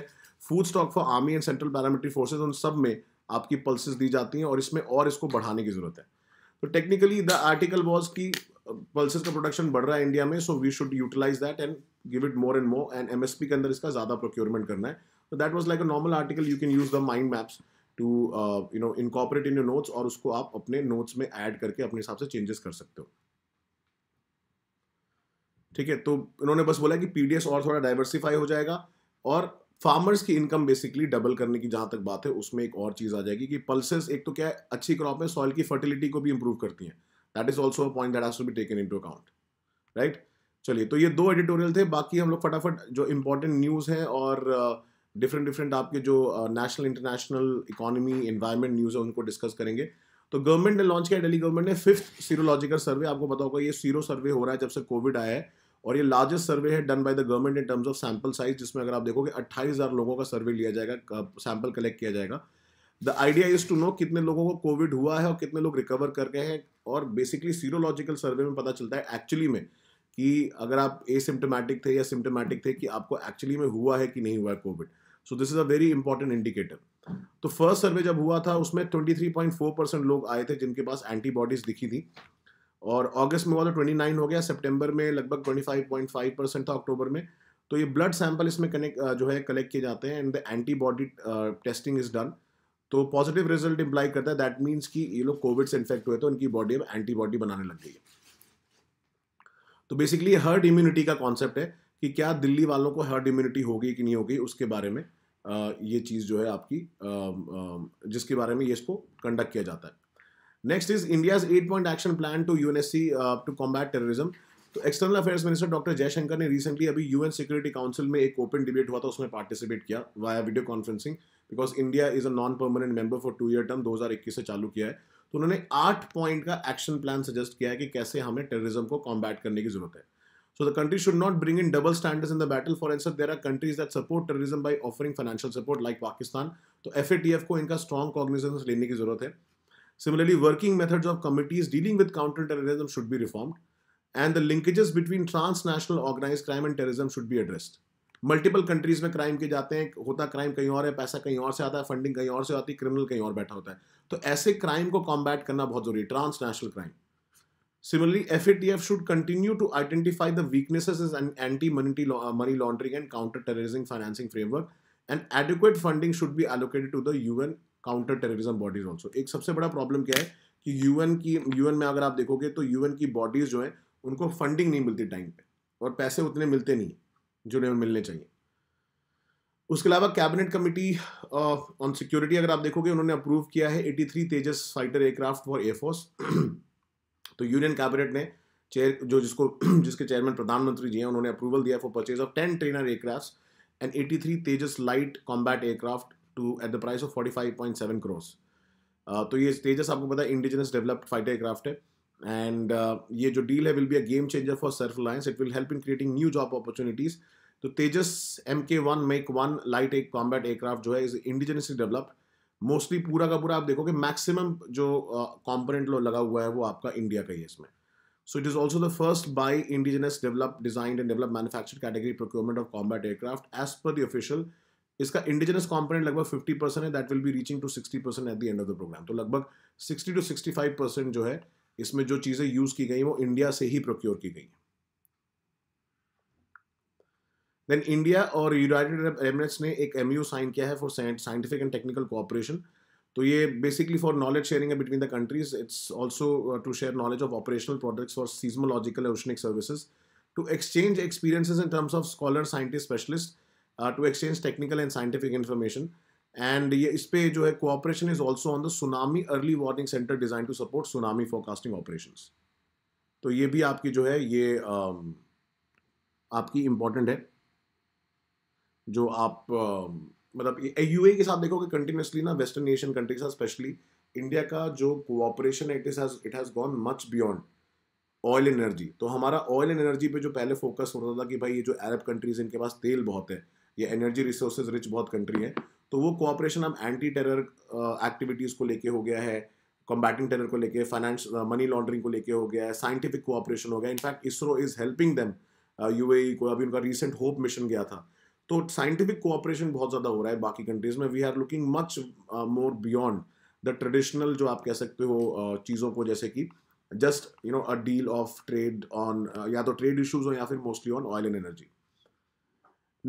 food stock for army and central paramilitary forces उन सब में आपकी पल्सेस दी जाती हैं और इसमें और इसको बढ़ाने की जरूरत है तो टेक्निकली द आर्टिकल वॉज की पल्सेस का प्रोडक्शन बढ़ रहा है इंडिया में so we should utilise that and give it more and more and MSP के अंदर इसका ज़्यादा प्रोक्योरमेंट करना है तो that was like a normal article you can use the mind maps to you know incorporate in your notes और उसको आप अपने नोट्स में ऐड करके अपने हिसाब से चेंजेस कर सकते हो ठीक है तो इन्होंने बस बोला कि पीडीएस और थोड़ा डाइवर्सिफाई हो जाएगा और फार्मर्स की इनकम बेसिकली डबल करने की जहां तक बात है उसमें एक और चीज़ आ जाएगी कि पल्सेस एक तो क्या है अच्छी क्रॉप है सॉइल की फर्टिलिटी को भी इंप्रूव करती हैं that is also point that to be taken into account right चलिए तो ये दो एडिटोरियल थे बाकी हम लोग फटाफट जो इम्पोर्टेंट न्यूज़ है और डिफरेंट uh, डिफरेंट आपके जो national international economy environment news है उनको डिस्कस करेंगे तो गवर्नमेंट ने लॉन्च किया दिल्ली गवर्नमेंट ने फिफ्थ सीरोलॉजिकल सर्वे आपको पता होगा ये सीरो सर्वे हो रहा है जब से कोविड आया है और ये लार्जेस्ट सर्वे है done by the government in terms of sample size जिसमें अगर आप देखोगे अट्ठाईस लोगों का सर्वे लिया जाएगा सैंपल कलेक्ट किया जाएगा the idea is to know कितने लोगों को कोविड हुआ है और कितने लोग रिकवर कर गए हैं और बेसिकली सीरोलॉजिकल सर्वे में पता चलता है एक्चुअली में कि अगर आप एसिम्टोमेटिक थे या सिम्टोमेटिक थे कि आपको एक्चुअली में हुआ है कि नहीं हुआ है covid so this is a very important indicator तो फर्स्ट सर्वे जब हुआ था उसमें 23.4 परसेंट लोग आए थे जिनके पास एंटीबॉडीज दिखी थी और अगस्त में हुआ तो 29 हो गया सितंबर में लगभग 25.5 परसेंट था अक्टूबर में तो ये ब्लड सैंपल इसमें कनेक्ट जो है कलेक्ट किए जाते हैं and the antibody testing is done तो पॉजिटिव रिजल्ट इंप्लाई करता है दैट मीन्स कि ये लोग कोविड से इन्फेक्ट हुए तो उनकी बॉडी अब एंटीबॉडी बनाने लग गई है तो बेसिकली हर्ड इम्यूनिटी का कॉन्सेप्ट है कि क्या दिल्ली वालों को हर्ड इम्यूनिटी होगी कि नहीं होगी उसके बारे में ये चीज़ जो है आपकी जिसके बारे में ये इसको कंडक्ट किया जाता है next is India's eight point action plan to you to combat terrorism तो external affairs minister doctor Jaishankar ने रिसेंटली अभी यूएन सिक्योरिटी काउंसिल में एक ओपन डिबेट हुआ था उसमें पार्टिसिपेट किया via video conferencing because India is a non permanent member for two year term 2021 से चालू किया है तो उन्होंने आठ पॉइंट का एक्शन प्लान सजेस्ट किया है कि कैसे हमें टेररिज्म को कॉम्बैट करने की जरूरत है so the country should not bring in double standards in the battle for answer there are countries that support terrorism by offering financial support like Pakistan तो एफ को इनका स्ट्रॉन्ग कॉग्निजेंस लेने की जरूरत है similarly working method of committees dealing with counter terrorism should भी reform and the linkages between trans national organise crime and terrorism should be addressed multiple countries में crime के जाते हैं होता क्राइम कहीं और है पैसा कहीं और से आता है फंडिंग कहीं और से आती है क्रिमिनल कहीं और बैठा होता है तो ऐसे क्राइम को कॉम्बैट करना बहुत जरूरी है transnational crime similarly F A T F should continue to identify the weaknesses is anti money money laundering and counter terrorism financing framework and adequate funding should be allocated to the U N counter terrorism bodies also एक सबसे बड़ा problem क्या है कि U N की U N में अगर आप देखोगे तो यू एन की बॉडीज जो हैं उनको फंडिंग नहीं मिलती टाइम पर और पैसे उतने मिलते नहीं जुड़े मिलने चाहिए उसके अलावा cabinet committee on uh, security अगर आप देखोगे उन्होंने अप्रूव किया है 83 Tejas fighter aircraft for air force तो यूनियन कैबिनेट ने चेयर जो जिसको [CLEARS THROAT] जिसके चेयरमैन प्रधानमंत्री जी हैं उन्होंने अप्रूवल दिया for purchase of ten trainer aircraft and 83 Tejas light combat aircraft to at the price of forty crore तो ये तेजस आपको पता है इंडिजिनस डेवलप्ड फाइटर एयरक्राफ्ट है एंड uh, ये जो डील है will be a game changer for surf lines it will help in creating new job opportunities तो Tejas M K one make one light एक कॉम्बैट एयरक्राफ्ट जो है is indigenously developed mostly पूरा का पूरा आप देखो कि मैक्सिमम जो कॉम्पोनेंट uh, लगा हुआ है वो आपका इंडिया का ही है इसमें so it is also the first buy indigenous develop design and develop manufacture category procurement of combat aircraft as per the official इसका इंडिजिनस कॉम्पोनेंट लगभग फिफ्टी परसेंट है that will be reaching to sixty percent at the end of the programme तो लगभग sixty to sixty five percent जो है इसमें जो चीज़ें यूज़ की गई वो इंडिया से ही प्रोक्योर की गई देन इंडिया और यूनाइटेड अरब एमिरेट्स ने एक एम साइन किया है for scientific and technical cooperation तो ये basically for knowledge sharing between the countries it's also to share knowledge of operational products for seismological oceanic services to exchange experiences in terms of scholar scientist specialist to exchange technical and scientific information and ये इस पे जो है cooperation is also on the tsunami early warning centre design to support tsunami forecasting operation तो ये भी आपकी जो है ये आपकी इम्पॉर्टेंट है जो आप मतलब यू के साथ देखोगे कंटिन्यूसली ना वेस्टर्न एशियन कंट्री के साथ स्पेशली इंडिया का जो कोऑपरेशन है it is it has gone much beyond oil and energy तो हमारा ऑयल एंड एनर्जी पे जो पहले फोकस हो रहा था कि भाई ये जो अरब कंट्रीज इनके पास तेल बहुत है ये एनर्जी रिसोर्सेज रिच बहुत कंट्री है तो वो कोऑपरेशन अब एंटी टेरर एक्टिविटीज़ को लेके हो गया है कॉम्बैटिंग टेरर को लेके फाइनेंस मनी लॉन्ड्रिंग को लेके हो गया है साइंटिफिक कोऑपरेशन हो गया in fact ISRO is helping them यू को अभी उनका रिसेंट होप मिशन गया था तो साइंटिफिक कोऑपरेशन बहुत ज़्यादा हो रहा है बाकी कंट्रीज़ में we are looking much more beyond the traditional जो आप कह सकते हो uh, चीज़ों को जैसे कि just you know a deal of trade on या तो ट्रेड इश्यूज हो या फिर mostly on oil and energy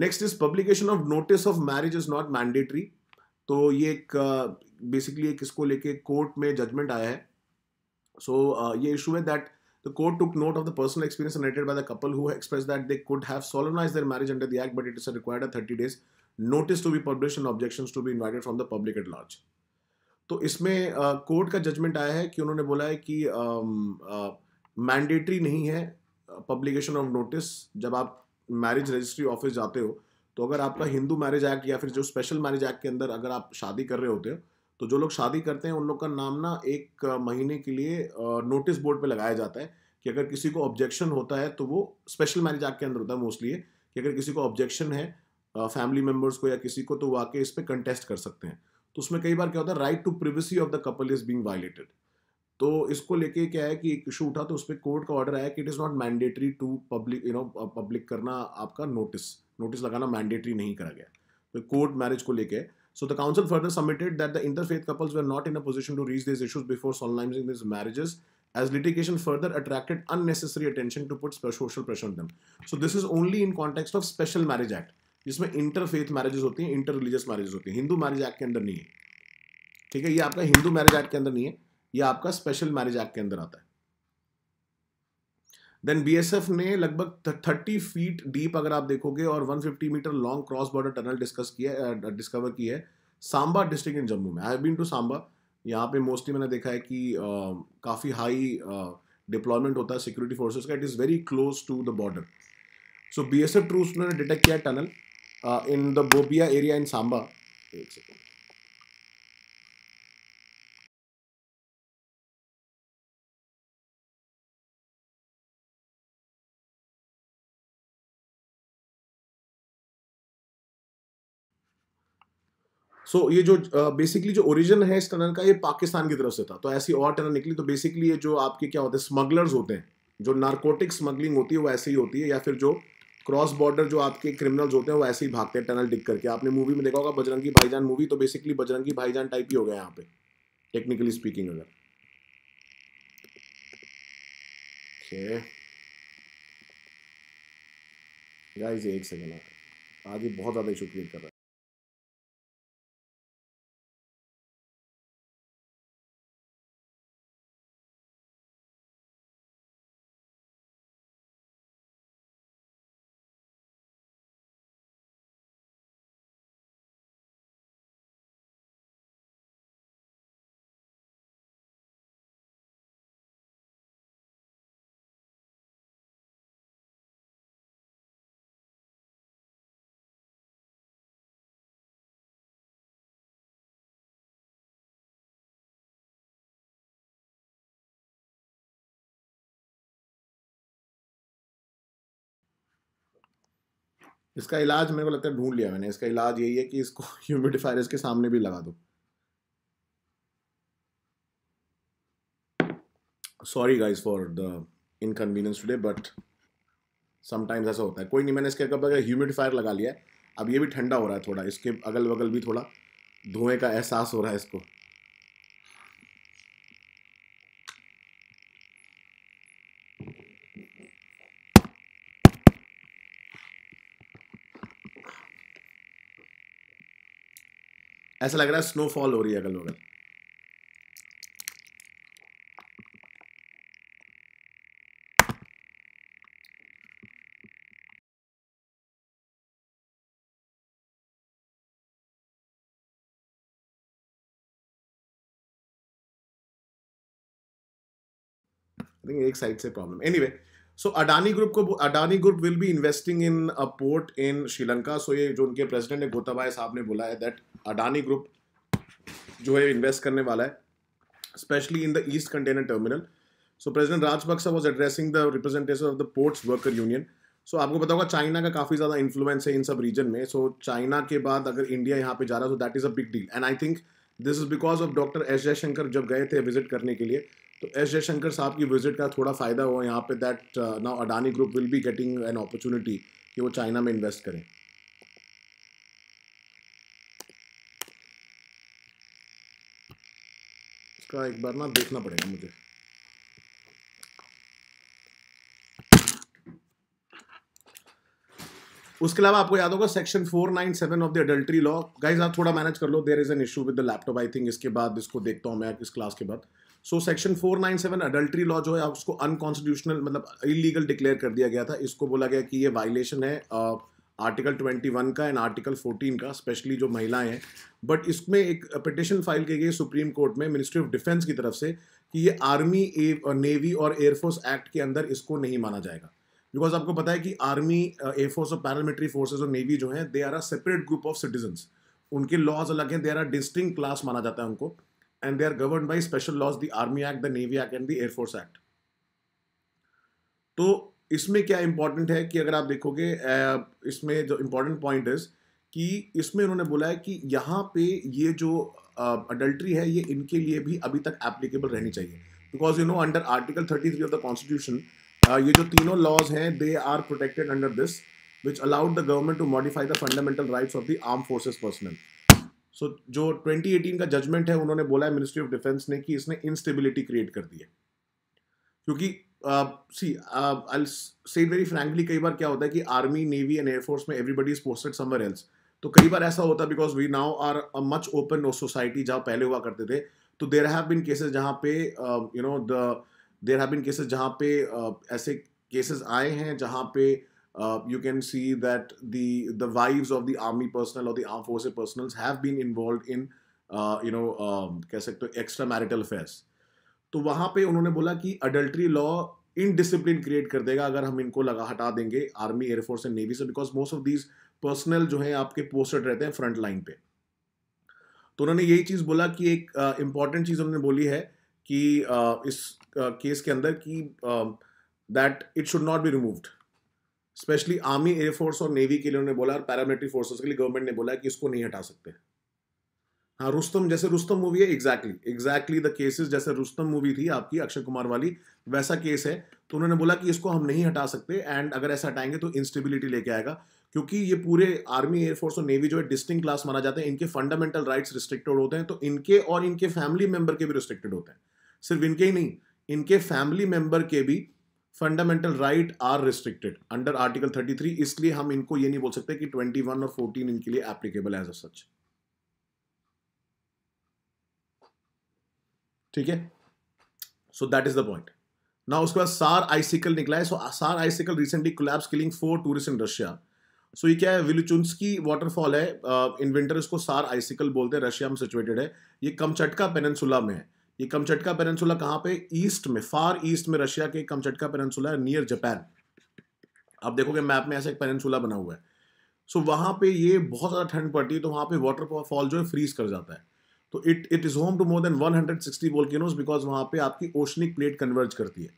next is publication of notice of marriage is not mandatory तो ये एक बेसिकली uh, एक इसको लेके कोर्ट में जजमेंट आया है सो so, uh, ये इशू है that the court took note of the personal experience narrated by the couple who express that they could have solemnise their marriage under the act but it is required thirty days notice to be publish and objection to be invited from the public at large तो इसमें court uh, का judgement आया है कि उन्होंने बोला है कि मैंडेटरी um, uh, नहीं है पब्लिकेशन ऑफ नोटिस जब आप मैरिज रजिस्ट्री ऑफिस जाते हो तो अगर आपका हिंदू मैरिज एक्ट या फिर जो स्पेशल मैरिज एक्ट के अंदर अगर आप शादी कर रहे होते हो तो जो लोग शादी करते हैं उन लोग का नाम ना एक महीने के लिए नोटिस बोर्ड पर लगाया जाता है कि अगर किसी को ऑब्जेक्शन होता है तो वो स्पेशल मैरिज एक्ट के अंदर होता है मोस्टली कि अगर किसी को ऑब्जेक्शन है फैमिली मेम्बर्स को या किसी को तो वो आके इस पर कंटेस्ट कर सकते हैं तो उसमें कई बार क्या होता है right to privacy of the couple is being violated तो इसको लेके क्या है कि एक इशू उठा तो उस पर कोर्ट का ऑर्डर आया कि it is not mandatory to public you know public करना आपका नोटिस नोटिस लगाना मैंडेटरी नहीं करा गया तो कोर्ट मैरिज को लेके so the council further submitted that the interfaith couples were not in a position to reach this issues before solemnising this marriages as litigation further attracted unnecessary attention to put social pressure on them so this is only in context of special marriage act जिसमें interfaith marriages होती हैं inter religious marriages होती हैं Hindu marriage act के अंदर नहीं है ठीक है ये आपका हिंदू मैरिज एक्ट के अंदर नहीं है ये आपका स्पेशल मैरिज एक्ट के अंदर आता है देन बीएसएफ ने लगभग थर्टी फीट डीप अगर आप देखोगे और one fifty metre long cross border tunnel discuss किया डिस्कवर की है सांबा डिस्ट्रिक्ट इन जम्मू में I have been to Samba यहाँ पे मोस्टली मैंने देखा है कि काफ़ी हाई डिप्लॉयमेंट होता है सिक्योरिटी फोर्सेज का it is very close to the border so B S F troops उन्होंने डिटेक्ट किया tunnel in the Bobiya area in Samba एक सेकेंड सो so, ये जो बेसिकली जो ओरिजिन है इस टनल का ये पाकिस्तान की तरफ से था तो ऐसी और टनल निकली तो बेसिकली ये जो आपके क्या होते हैं स्मगलर्स होते हैं जो नारकोटिक स्मगलिंग होती है वो ऐसे ही होती है या फिर जो क्रॉस बॉर्डर जो आपके क्रिमिनल्स होते हैं वो ऐसे ही भागते हैं टनल डिग करके आपने मूवी में देखा होगा बजरंगी भाईजान मूवी तो बेसिकली बजरंगी भाईजान टाइप ही हो गया यहाँ पे टेक्निकली स्पीकिंग अगर एक सेकेंड आगे बहुत ज़्यादा इशू क्रिएट कर रहा है इसका इलाज मेरे को लगता है ढूंढ लिया मैंने इसका इलाज यही है कि इसको ह्यूमिडिफायर [LAUGHS] इसके सामने भी लगा दो sorry guys for the inconvenience today but sometimes ऐसा होता है कोई नहीं मैंने इसके अगर ह्यूमिडिफायर लगा लिया है अब ये भी ठंडा हो रहा है थोड़ा इसके अगल बगल भी थोड़ा धुएं का एहसास हो रहा है इसको ऐसा लग रहा है स्नोफॉल हो रही है अगल बगल एक साइड से problem anyway anyway, so Adani group को Adani group will be investing in a port in Sri Lanka so ये जो उनके प्रेसिडेंट है गोताबाय साहब ने बोला है दैट अडानी ग्रुप जो है इन्वेस्ट करने वाला है specially in the east container terminal so president Rajapaksa was addressing the representation of the ports worker union so आपको पता होगा चाइना का काफ़ी ज़्यादा इन्फ्लुएंस है इन सब रीजन में सो चाइना के बाद अगर इंडिया यहाँ पे जा रहा है तो that is a big deal and I think this is because of doctor S Jaishankar जब गए थे विजिट करने के लिए तो एस जयशंकर साहब की विजिट का थोड़ा फ़ायदा हुआ यहाँ पे that now Adani group will be getting an opportunity कि वो चाइना में इन्वेस्ट करें इसका एक बार ना देखना पड़ेगा मुझे उसके अलावा आपको याद होगा section 497 of the adultery law guys आप थोड़ा मैनेज कर लो there is an issue with the laptop I think इसके बाद इसको देखता हूँ मैं इस क्लास के बाद सो सेक्शन 497 अडल्ट्री लॉ जो है उसको अनकॉन्स्टिट्यूशनल मतलब इलीगल डिक्लेयर कर दिया गया था इसको बोला गया कि ये वायलेशन है आर्टिकल 21 का एंड आर्टिकल 14 का स्पेशली जो महिलाएं हैं बट इसमें एक पिटिशन फाइल की गई सुप्रीम कोर्ट में मिनिस्ट्री ऑफ डिफेंस की तरफ से कि ये आर्मी नेवी और एयरफोर्स एक्ट के अंदर इसको नहीं माना जाएगा बिकॉज आपको पता है कि आर्मी एयरफोर्स और पैरामिलिट्री फोर्सेज और नेवी जो है they are a separate group of citizen उनके लॉज अलग हैं they are a distinct class माना जाता है उनको and they are governed by special laws the Army Act, the Navy Act and the Air Force Act. तो इसमें क्या इम्पोर्टेंट है कि अगर आप देखोगे इसमें जो इम्पोर्टेंट पॉइंट इज कि इसमें उन्होंने बोला है कि यहाँ पे ये जो अडल्ट्री है ये इनके लिए भी अभी तक एप्लीकेबल रहनी चाहिए because you know under article thirty three of the constitution ये जो तीनों लॉज हैं they are protected under this which allowed the government to modify the fundamental rights of the arm forces personnel so जो 2018 का judgement है उन्होंने बोला है मिनिस्ट्री ऑफ डिफेंस ने कि इसने इंस्टेबिलिटी क्रिएट कर दी है क्योंकि सी आई से वेरी फ्रेंकली कई बार क्या होता है कि आर्मी नेवी एंड एयरफोर्स में everybody is posted somewhere else तो कई बार ऐसा होता है because we now are a much open society जहाँ पहले हुआ करते थे तो देर हैव बिन केसेज जहाँ पे you know the there have been cases जहाँ पे ऐसे केसेस आए हैं जहाँ पे uh, uh, you can see that the the wives of the army personnel or the armed forces personnel have been involved in uh, you know um, कह सकते हो एक्स्ट्रा मैरिटल अफेयर्स तो वहां पे उन्होंने बोला कि अडल्ट्री लॉ इनडिसिप्लिन क्रिएट कर देगा अगर हम इनको लगा हटा देंगे आर्मी एयरफोर्स एंड नेवी से because most of these personnel जो है आपके पोस्टेड रहते हैं फ्रंट लाइन पे तो उन्होंने यही चीज़ बोला कि एक इम्पॉर्टेंट uh, चीज़ उन्होंने बोली है कि uh, इस केस uh, के अंदर कि that it should not be removed specially army air force और नेवी के लिए उन्होंने बोला और पैरामिलिट्री फोर्सेस के लिए गवर्नमेंट ने बोला कि इसको नहीं हटा सकते हाँ रुस्तम जैसे रुस्तम मूवी है एग्जैक्टली एग्जैक्टली द केसेस जैसे रुस्तम मूवी थी आपकी अक्षय कुमार वाली वैसा केस है तो उन्होंने बोला कि इसको हम नहीं हटा सकते एंड अगर ऐसा हटाएंगे तो इंस्टेबिलिटी लेके आएगा क्योंकि ये पूरे आर्मी एयरफोर्स और नेवी जो है डिस्टिंग क्लास माना जाता है इनके फंडामेंटल राइट्स रिस्ट्रिक्टेड होते हैं तो इनके और इनके फैमिली मेंबर के भी रिस्ट्रिक्टेड होते हैं सिर्फ इनके ही नहीं इनके फैमिली मेंबर के भी fundamental right are restricted under article 33 इसलिए हम इनको ये नहीं बोल सकते कि 21 और 14 इनके लिए एप्लीकेबल एज अ सच ठीक है so that is the point ना उसके बाद सार आइसिकल निकला है सो सार icicle recently collapse killing four tourist in Russia so ये क्या है विलुचुंस्की वाटरफॉल है इन uh, विंटर इसको सार आइसिकल बोलते हैं रशिया में सिचुएटेड है ये कमचटका पेनसुला में है ये कमचटका पेनसुला कहां पे ईस्ट में फार ईस्ट में रशिया के कमचटका पेनसुला नियर जापान आप देखोगे मैप में ऐसा एक पेनसुला बना हुआ है सो so, वहां पे ये बहुत ज़्यादा ठंड पड़ती है तो वहां पे वाटर फॉल जो है फ्रीज कर जाता है तो it it is home to more than 160 hundred sixty because वहां पे आपकी ओशनिक प्लेट कन्वर्ज करती है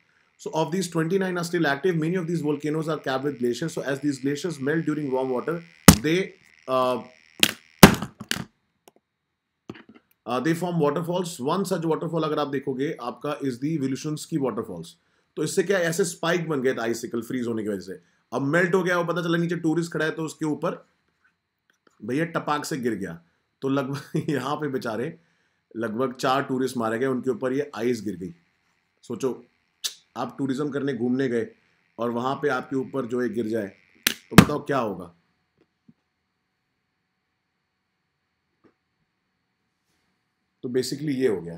so of this 29 nine are still active many of these volcanoes are cap with glacier so as these glaciers melt during warm water they they form waterfalls one such waterfall अगर आप देखोगे आपका is the की waterfalls तो इससे क्या ऐसे spike बन गए थे आइसिकल फ्रीज होने की वजह से अब मेल्ट हो गया वो पता चला नीचे टूरिस्ट खड़ा है तो उसके ऊपर भैया टपाक से गिर गया तो लगभग [LAUGHS] यहाँ पे बेचारे लगभग चार टूरिस्ट मारे गए उनके ऊपर ये आइस गिर गई सोचो आप टूरिज्म करने घूमने गए और वहाँ पे आपके ऊपर जो है गिर जाए तो बताओ क्या होगा तो बेसिकली ये हो गया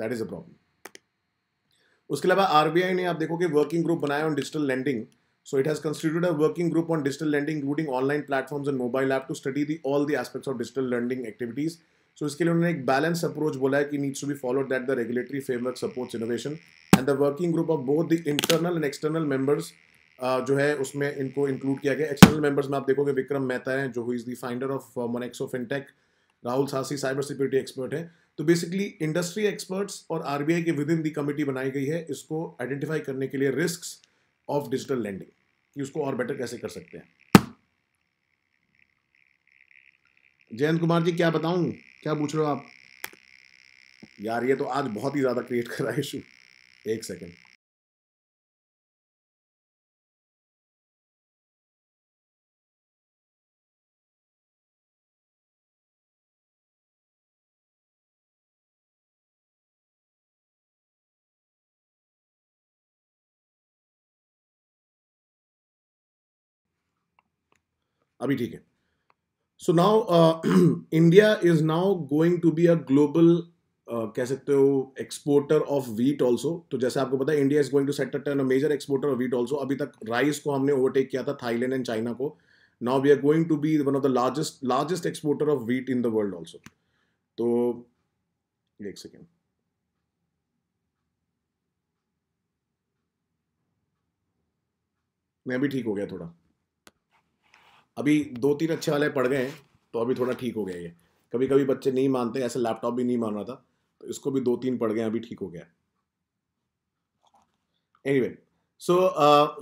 दैट इज अ प्रॉब्लम उसके अलावा आरबीआई ने आप देखोगे वर्किंग ग्रुप बनाया on digital lending so it has constitute a working group on digital lending including online platforms and mobile app to study the all the aspects of digital learning activities so इसके लिए उन्होंने एक balance approach बोला है कि needs to be follow that the regulatory framework supports innovation and the working group of both the internal and external members जो है उसमें इनको इंक्लूड किया गया एक्सटर्नल मेंबर्स में आप देखोगे विक्रम मेहता है जो is the founder of Monexo fintech Rahul Sasi cyber security expert है तो बेसिकली इंडस्ट्री एक्सपर्ट्स और आरबीआई के विद इन दी कमिटी बनाई गई है इसको आइडेंटिफाई करने के लिए रिस्क ऑफ डिजिटल लैंडिंग कि उसको और बेटर कैसे कर सकते हैं जयंत कुमार जी क्या बताऊं क्या पूछ रहे हो आप यार ये तो आज बहुत ही ज़्यादा क्रिएट कर रहा है इशू एक सेकेंड अभी ठीक है so now India is now going to be a global कह सकते हो एक्सपोर्टर ऑफ वीट ऑल्सो तो जैसे आपको पता है India is going to set turn major exporter of wheat also अभी तक राइस को हमने ओवरटेक किया था थाईलैंड एंड चाइना को now we are going to be one of the largest largest exporter of wheat in the world also तो एक second मैं भी ठीक हो गया थोड़ा अभी दो तीन अच्छे वाले पढ़ गए तो अभी थोड़ा ठीक हो गया ये कभी कभी बच्चे नहीं मानते ऐसे लैपटॉप भी नहीं मान रहा था तो इसको भी दो तीन पढ़ गए अभी ठीक हो गया anyway so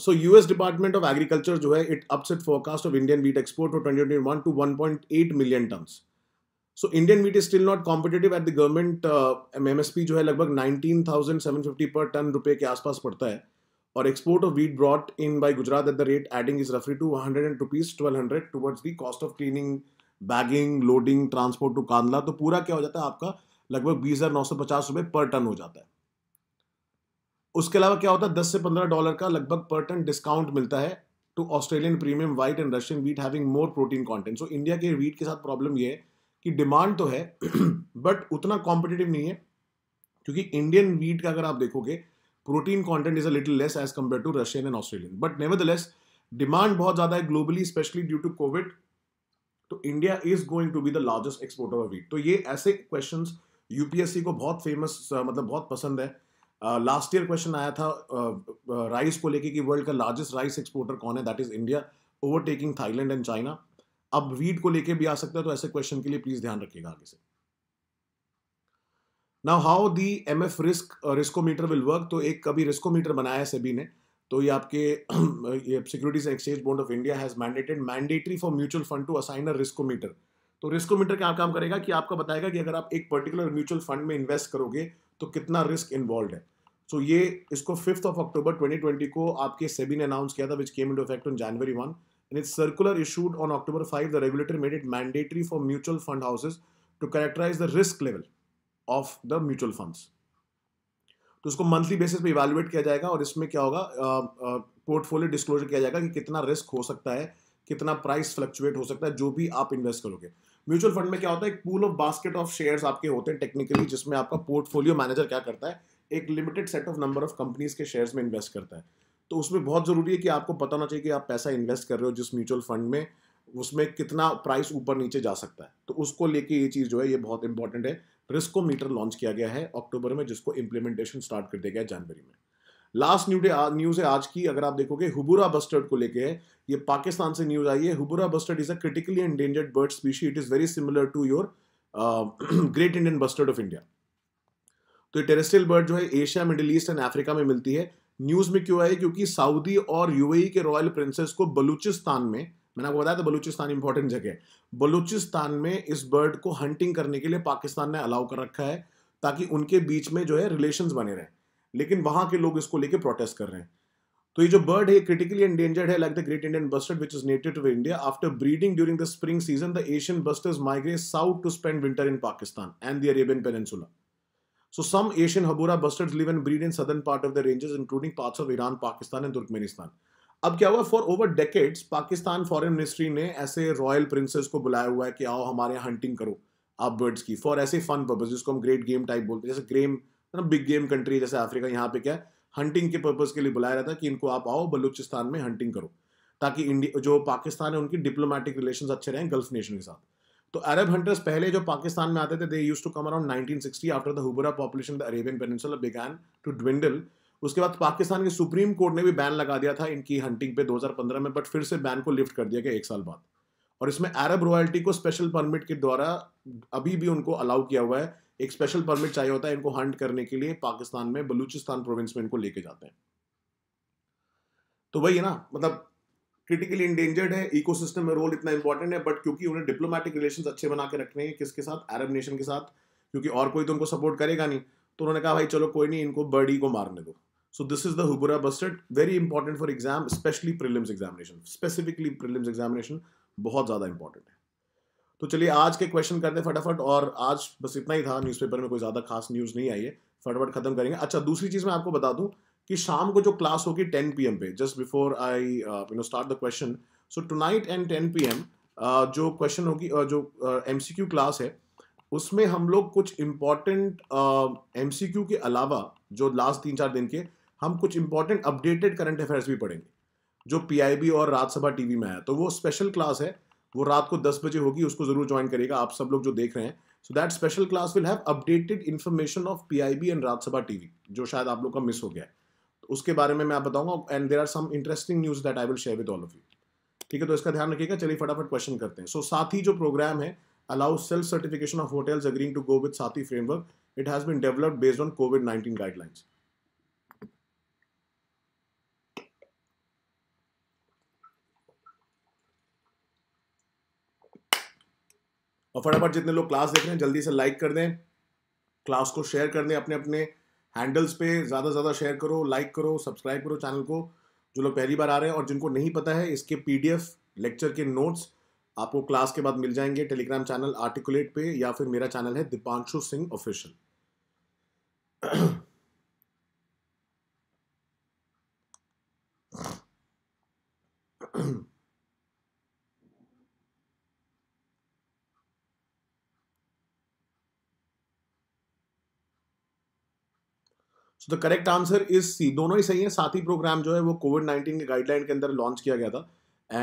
so US department of agriculture जो है it upset forecast of Indian wheat export for twenty one to one point eight million tons so Indian wheat is still not competitive at the government M S P जो है लगभग nineteen thousand seven fifty per ton रुपए के आसपास पड़ता है of wheat brought in by Gujarat at the rate adding is adding two hundred and rupees twelve hundred towards the cost of cleaning bagging loading transport to Kandla तो पूरा क्या हो जाता है आपका लगभग बीस हज़ार नौ सौ पचास रुपए पर टन हो जाता है उसके अलावा क्या होता है दस से पंद्रह डॉलर का लगभग पर टन डिस्काउंट मिलता है to Australian premium white and Russian wheat having more protein content so India के वीट के साथ प्रॉब्लम यह है कि डिमांड तो है बट [CLEARS THROAT] उतना कॉम्पिटेटिव नहीं है क्योंकि इंडियन वीट का अगर आप देखोगे protein content is a little less as compare to Russian and Australian but nevertheless demand बहुत ज्यादा है globally specially due to Covid तो India is going to be the largest exporter of wheat तो ये ऐसे question UPSC को बहुत famous मतलब बहुत पसंद है लास्ट ईयर क्वेश्चन आया था राइस को लेकर कि वर्ल्ड का लार्जेस्ट राइस एक्सपोर्टर कौन है that is India overtaking Thailand and China अब वीट को लेकर भी आ सकता है तो ऐसे क्वेश्चन के लिए प्लीज ध्यान रखिएगा आगे से now how the M F risk riskometer will work तो एक कभी रिस्कोमीटर बनाया है सेबी ने तो ये आपके [CLEARS THROAT] ये securities exchange board of India has mandated mandatory for mutual fund to assign a riskometer तो रिस्कोमीटर क्या काम करेगा कि आपका बताएगा कि अगर आप एक पर्टिकुलर म्यूचुअल फंड में इन्वेस्ट करोगे तो कितना रिस्क इन्वॉल्व है सो so, ये इसको फिफ्थ ऑफ अक्टूबर 2020 को आपके सेबी ने अनाउंस किया था which came into effect on January one and its circular issued on October five the regulator made it mandatory for mutual fund houses to characterise the risk level of the mutual funds तो उसको monthly basis पे evaluate किया जाएगा और इसमें क्या होगा portfolio disclosure किया जाएगा कि कितना रिस्क हो सकता है कितना प्राइस फ्लक्चुएट हो सकता है जो भी आप इन्वेस्ट करोगे म्यूचुअल फंड में क्या होता है एक pool of basket of shares आपके होते हैं टेक्निकली जिसमें आपका पोर्टफोलियो मैनेजर क्या करता है एक limited set of number of companies के शेयर्स में इन्वेस्ट करता है तो उसमें बहुत ज़रूरी है कि आपको पता होना चाहिए कि आप पैसा इन्वेस्ट कर रहे हो जिस म्यूचुअल फंड में उसमें कितना प्राइस ऊपर नीचे जा सकता है तो उसको लेके ये चीज़ जो है ये बहुत इंपॉर्टेंट है रिस्को मीटर लॉन्च किया गया है अक्टूबर में जिसको इम्प्लीमेंटेशन स्टार्ट कर दिया गया जनवरी में लास्ट न्यू डे न्यूज है आज की अगर आप देखोगे हुबुरा बस्टर्ड को लेके ये पाकिस्तान से न्यूज आई है houbara bustard is a critically endangered bird species it is very similar to your great Indian bustard of India तो ये टेरेस्ट्रियल बर्ड जो है Asia Middle East and Africa में मिलती है न्यूज में क्यों आई क्योंकि सऊदी और यूएई e के रॉयल प्रिंसेस को बलूचिस्तान में मैंने आपको बताया था बलूचिस्तान इंपॉर्टेंट जगह बलूचिस्तान में इस बर्ड को हंटिंग करने के लिए पाकिस्तान ने अलाउ कर रखा है ताकि उनके बीच में जो है रिलेशन बने रहें लेकिन वहाँ के लोग इसको लेके प्रोटेस्ट कर रहे हैं तो ये जो बर्ड है क्रिटिकली एंडेंजर्ड है like the great Indian bustard which is native to India after breeding during the spring season the Asian bustards migrate south to spend winter in Pakistan and the Arabian peninsula so some Asian houbara bustards live and breed in southern part of the ranges including parts of Iran Pakistan and Turkmenistan अब क्या हुआ for over decades Pakistan foreign ministry ने ऐसे royal princes को बुलाया हुआ है कि आओ हमारे यहाँ हंटिंग करो आप बर्ड्स की फॉर ऐसे फन पर्पज जिसको हम ग्रेट गेम टाइप बोलते हैं जैसे ग्रेम ना बिग गेम कंट्री जैसे अफ्रीका यहाँ पे क्या है हंटिंग के पर्पज़ के लिए बुलाया जाता है कि इनको आप आओ बलूचिस्तान में हंटिंग करो ताकि इंडिया जो पाकिस्तान है उनकी डिप्लोमेटिक रिलेशन अच्छे रहें गल्फ नेशन के साथ तो अरब हंटर्स पहले जो पाकिस्तान में आते थे they used to come around sixty after the houbara population the Arabian peninsula began to dwindle उसके बाद पाकिस्तान के सुप्रीम कोर्ट ने भी बैन लगा दिया था इनकी हंटिंग पे 2015 में बट फिर से बैन को लिफ्ट कर दिया गया एक साल बाद और इसमें अरब रॉयल्टी को स्पेशल परमिट के द्वारा अभी भी उनको अलाउ किया हुआ है एक स्पेशल परमिट चाहिए होता है इनको हंट करने के लिए पाकिस्तान में बलूचिस्तान प्रोविंस में इनको लेके जाते हैं तो वही है ना मतलब क्रिटिकली इंडेंजर्ड है इकोसिस्टम में रोल इतना इंपॉर्टेंट है बट क्योंकि उन्हें डिप्लोमेटिक रिलेशन अच्छे बना के रखने हैं किसके साथ अरब नेशन के साथ क्योंकि और कोई तो उनको सपोर्ट करेगा नहीं तो उन्होंने कहा भाई चलो कोई नहीं इनको बर्डी को मारने दो So this is the Hubura Bustard, very important for exam, especially prelims examination, specifically prelims examination, बहुत ज़्यादा इंपॉर्टेंट है तो चलिए आज के क्वेश्चन करते हैं फटाफट और आज बस इतना ही था न्यूज़पेपर में कोई ज़्यादा खास न्यूज़ नहीं आई है फटाफट खत्म करेंगे अच्छा दूसरी चीज़ मैं आपको बता दूं कि शाम को जो क्लास होगी 10 पीएम पे just before I you know start the question so tonight and 10 PM जो क्वेश्चन होगी uh, जो एमसीक्यू uh, क्लास है उसमें हम लोग कुछ इम्पॉर्टेंट एमसीक्यू uh, के अलावा जो लास्ट तीन चार दिन के हम कुछ इंपॉर्टेंट अपडेटेड करंट अफेयर्स भी पढ़ेंगे जो पीआईबी और राज्यसभा टीवी में आया तो वो स्पेशल क्लास है वो रात को दस बजे होगी उसको जरूर ज्वाइन करिएगा आप सब लोग जो देख रहे हैं so that special class will have updated information of PIB and Rajya Sabha TV जो शायद आप लोग का मिस हो गया है तो उसके बारे में मैं आप बताऊंगा and there are some interesting news that I will share with all of you ठीक है तो इसका ध्यान रखिएगा चलिए फटाफट क्वेश्चन करते हैं सो so, साथ ही जो प्रोग्राम है allow self certification of hotels agreeing to go with Saathi framework it has been developed based on covid nineteen guidelines और फटाफट जितने लोग क्लास देख रहे हैं जल्दी से लाइक कर दें क्लास को शेयर कर दें अपने अपने हैंडल्स पे ज़्यादा से ज़्यादा शेयर करो लाइक करो सब्सक्राइब करो चैनल को जो लोग पहली बार आ रहे हैं और जिनको नहीं पता है इसके पी लेक्चर के नोट्स आपको क्लास के बाद मिल जाएंगे टेलीग्राम चैनल आर्टिकुलेट पे या फिर मेरा चैनल है Deepanshu Singh official the correct answer is C दोनों ही सही है साथ ही प्रोग्राम जो है वो कोविड नाइन्टीन के गाइडलाइन के अंदर लॉन्च किया गया था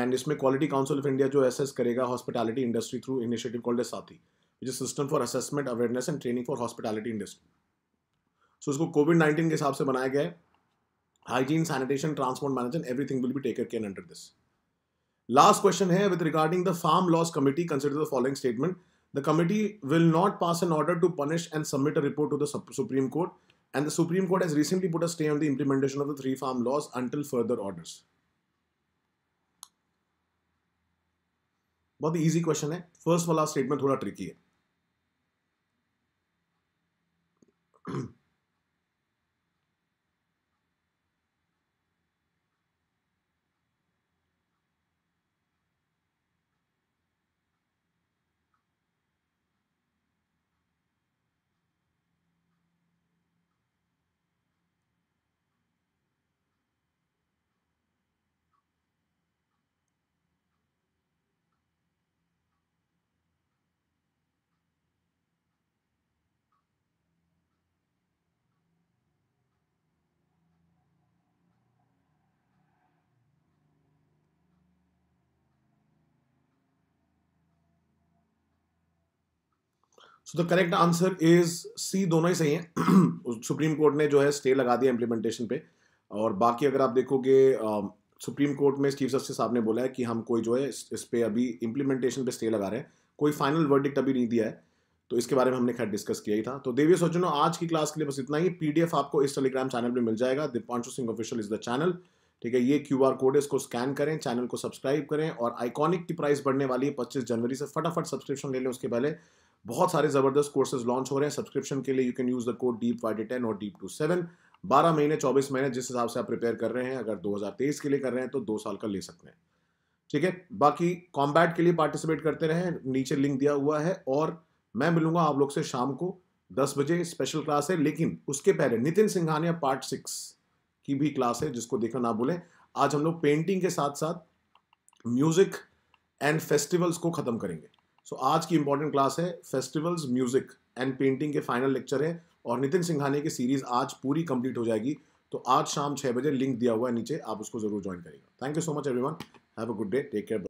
एंड इसमें क्वालिटी काउंसिल ऑफ इंडिया जो एसेस करेगा hospitality industry through initiative called Saathi which is system for assessment awareness and training for hospitality industry so इसको कोविड नाइन्टीन के हिसाब से बनाया गया है hygiene sanitation transport management everything will be taken care under this last question है with regarding the farm laws committee consider the following statement the committee will not pass an order to punish and submit a report to the supreme Court and the Supreme Court has recently put a stay on the implementation of the three farm laws until further orders. बहुत ही question. Question है first वाला statement थोड़ा tricky है so the correct answer is C दोनों ही सही हैं [CLEARS THROAT] सुप्रीम कोर्ट ने जो है स्टे लगा दिया इम्प्लीमेंटेशन पे और बाकी अगर आप देखोगे सुप्रीम कोर्ट में चीफ जस्टिस साहब ने बोला है कि हम कोई जो है इस पर अभी इम्प्लीमेंटेशन पे स्टे लगा रहे हैं कोई फाइनल वर्डिक्ट अभी नहीं दिया है तो इसके बारे में हमने खैर डिस्कस किया ही था तो देवी सोचनो आज की क्लास के लिए बस इतना ही पीडीएफ आपको इस टेलीग्राम चैनल पर मिल जाएगा Deepanshu Singh official is the channel ठीक है ये क्यू आर कोड इसको स्कैन करें चैनल को सब्सक्राइब करें और आइकॉनिक की प्राइस बढ़ने वाली है पच्चीस जनवरी से फटाफट सब्सक्रिप्शन ले लें उसके पहले बहुत सारे ज़बरदस्त कोर्सेज लॉन्च हो रहे हैं सब्सक्रिप्शन के लिए you can use the code deep Y ten और डीप टू सेवन बारह महीने चौबीस महीने जिस हिसाब से आप प्रिपेयर कर रहे हैं अगर दो के लिए कर रहे हैं तो दो साल का ले सकते हैं ठीक है बाकी कॉम्बैट के लिए पार्टिसिपेट करते रहे नीचे लिंक दिया हुआ है और मैं मिलूंगा आप लोग से शाम को दस बजे स्पेशल क्लास है लेकिन उसके पहले नितिन सिंघानिया पार्ट सिक्स की भी क्लास है जिसको देखना ना भूलें आज हम लोग पेंटिंग के साथ साथ म्यूजिक एंड फेस्टिवल्स को ख़त्म करेंगे सो so, आज की इंपॉर्टेंट क्लास है फेस्टिवल्स म्यूजिक एंड पेंटिंग के फाइनल लेक्चर है और नितिन सिंघाने की सीरीज आज पूरी कंप्लीट हो जाएगी तो आज शाम छः बजे लिंक दिया हुआ है नीचे आप उसको जरूर ज्वाइन करिएगा thank you so much everyone have a good day take care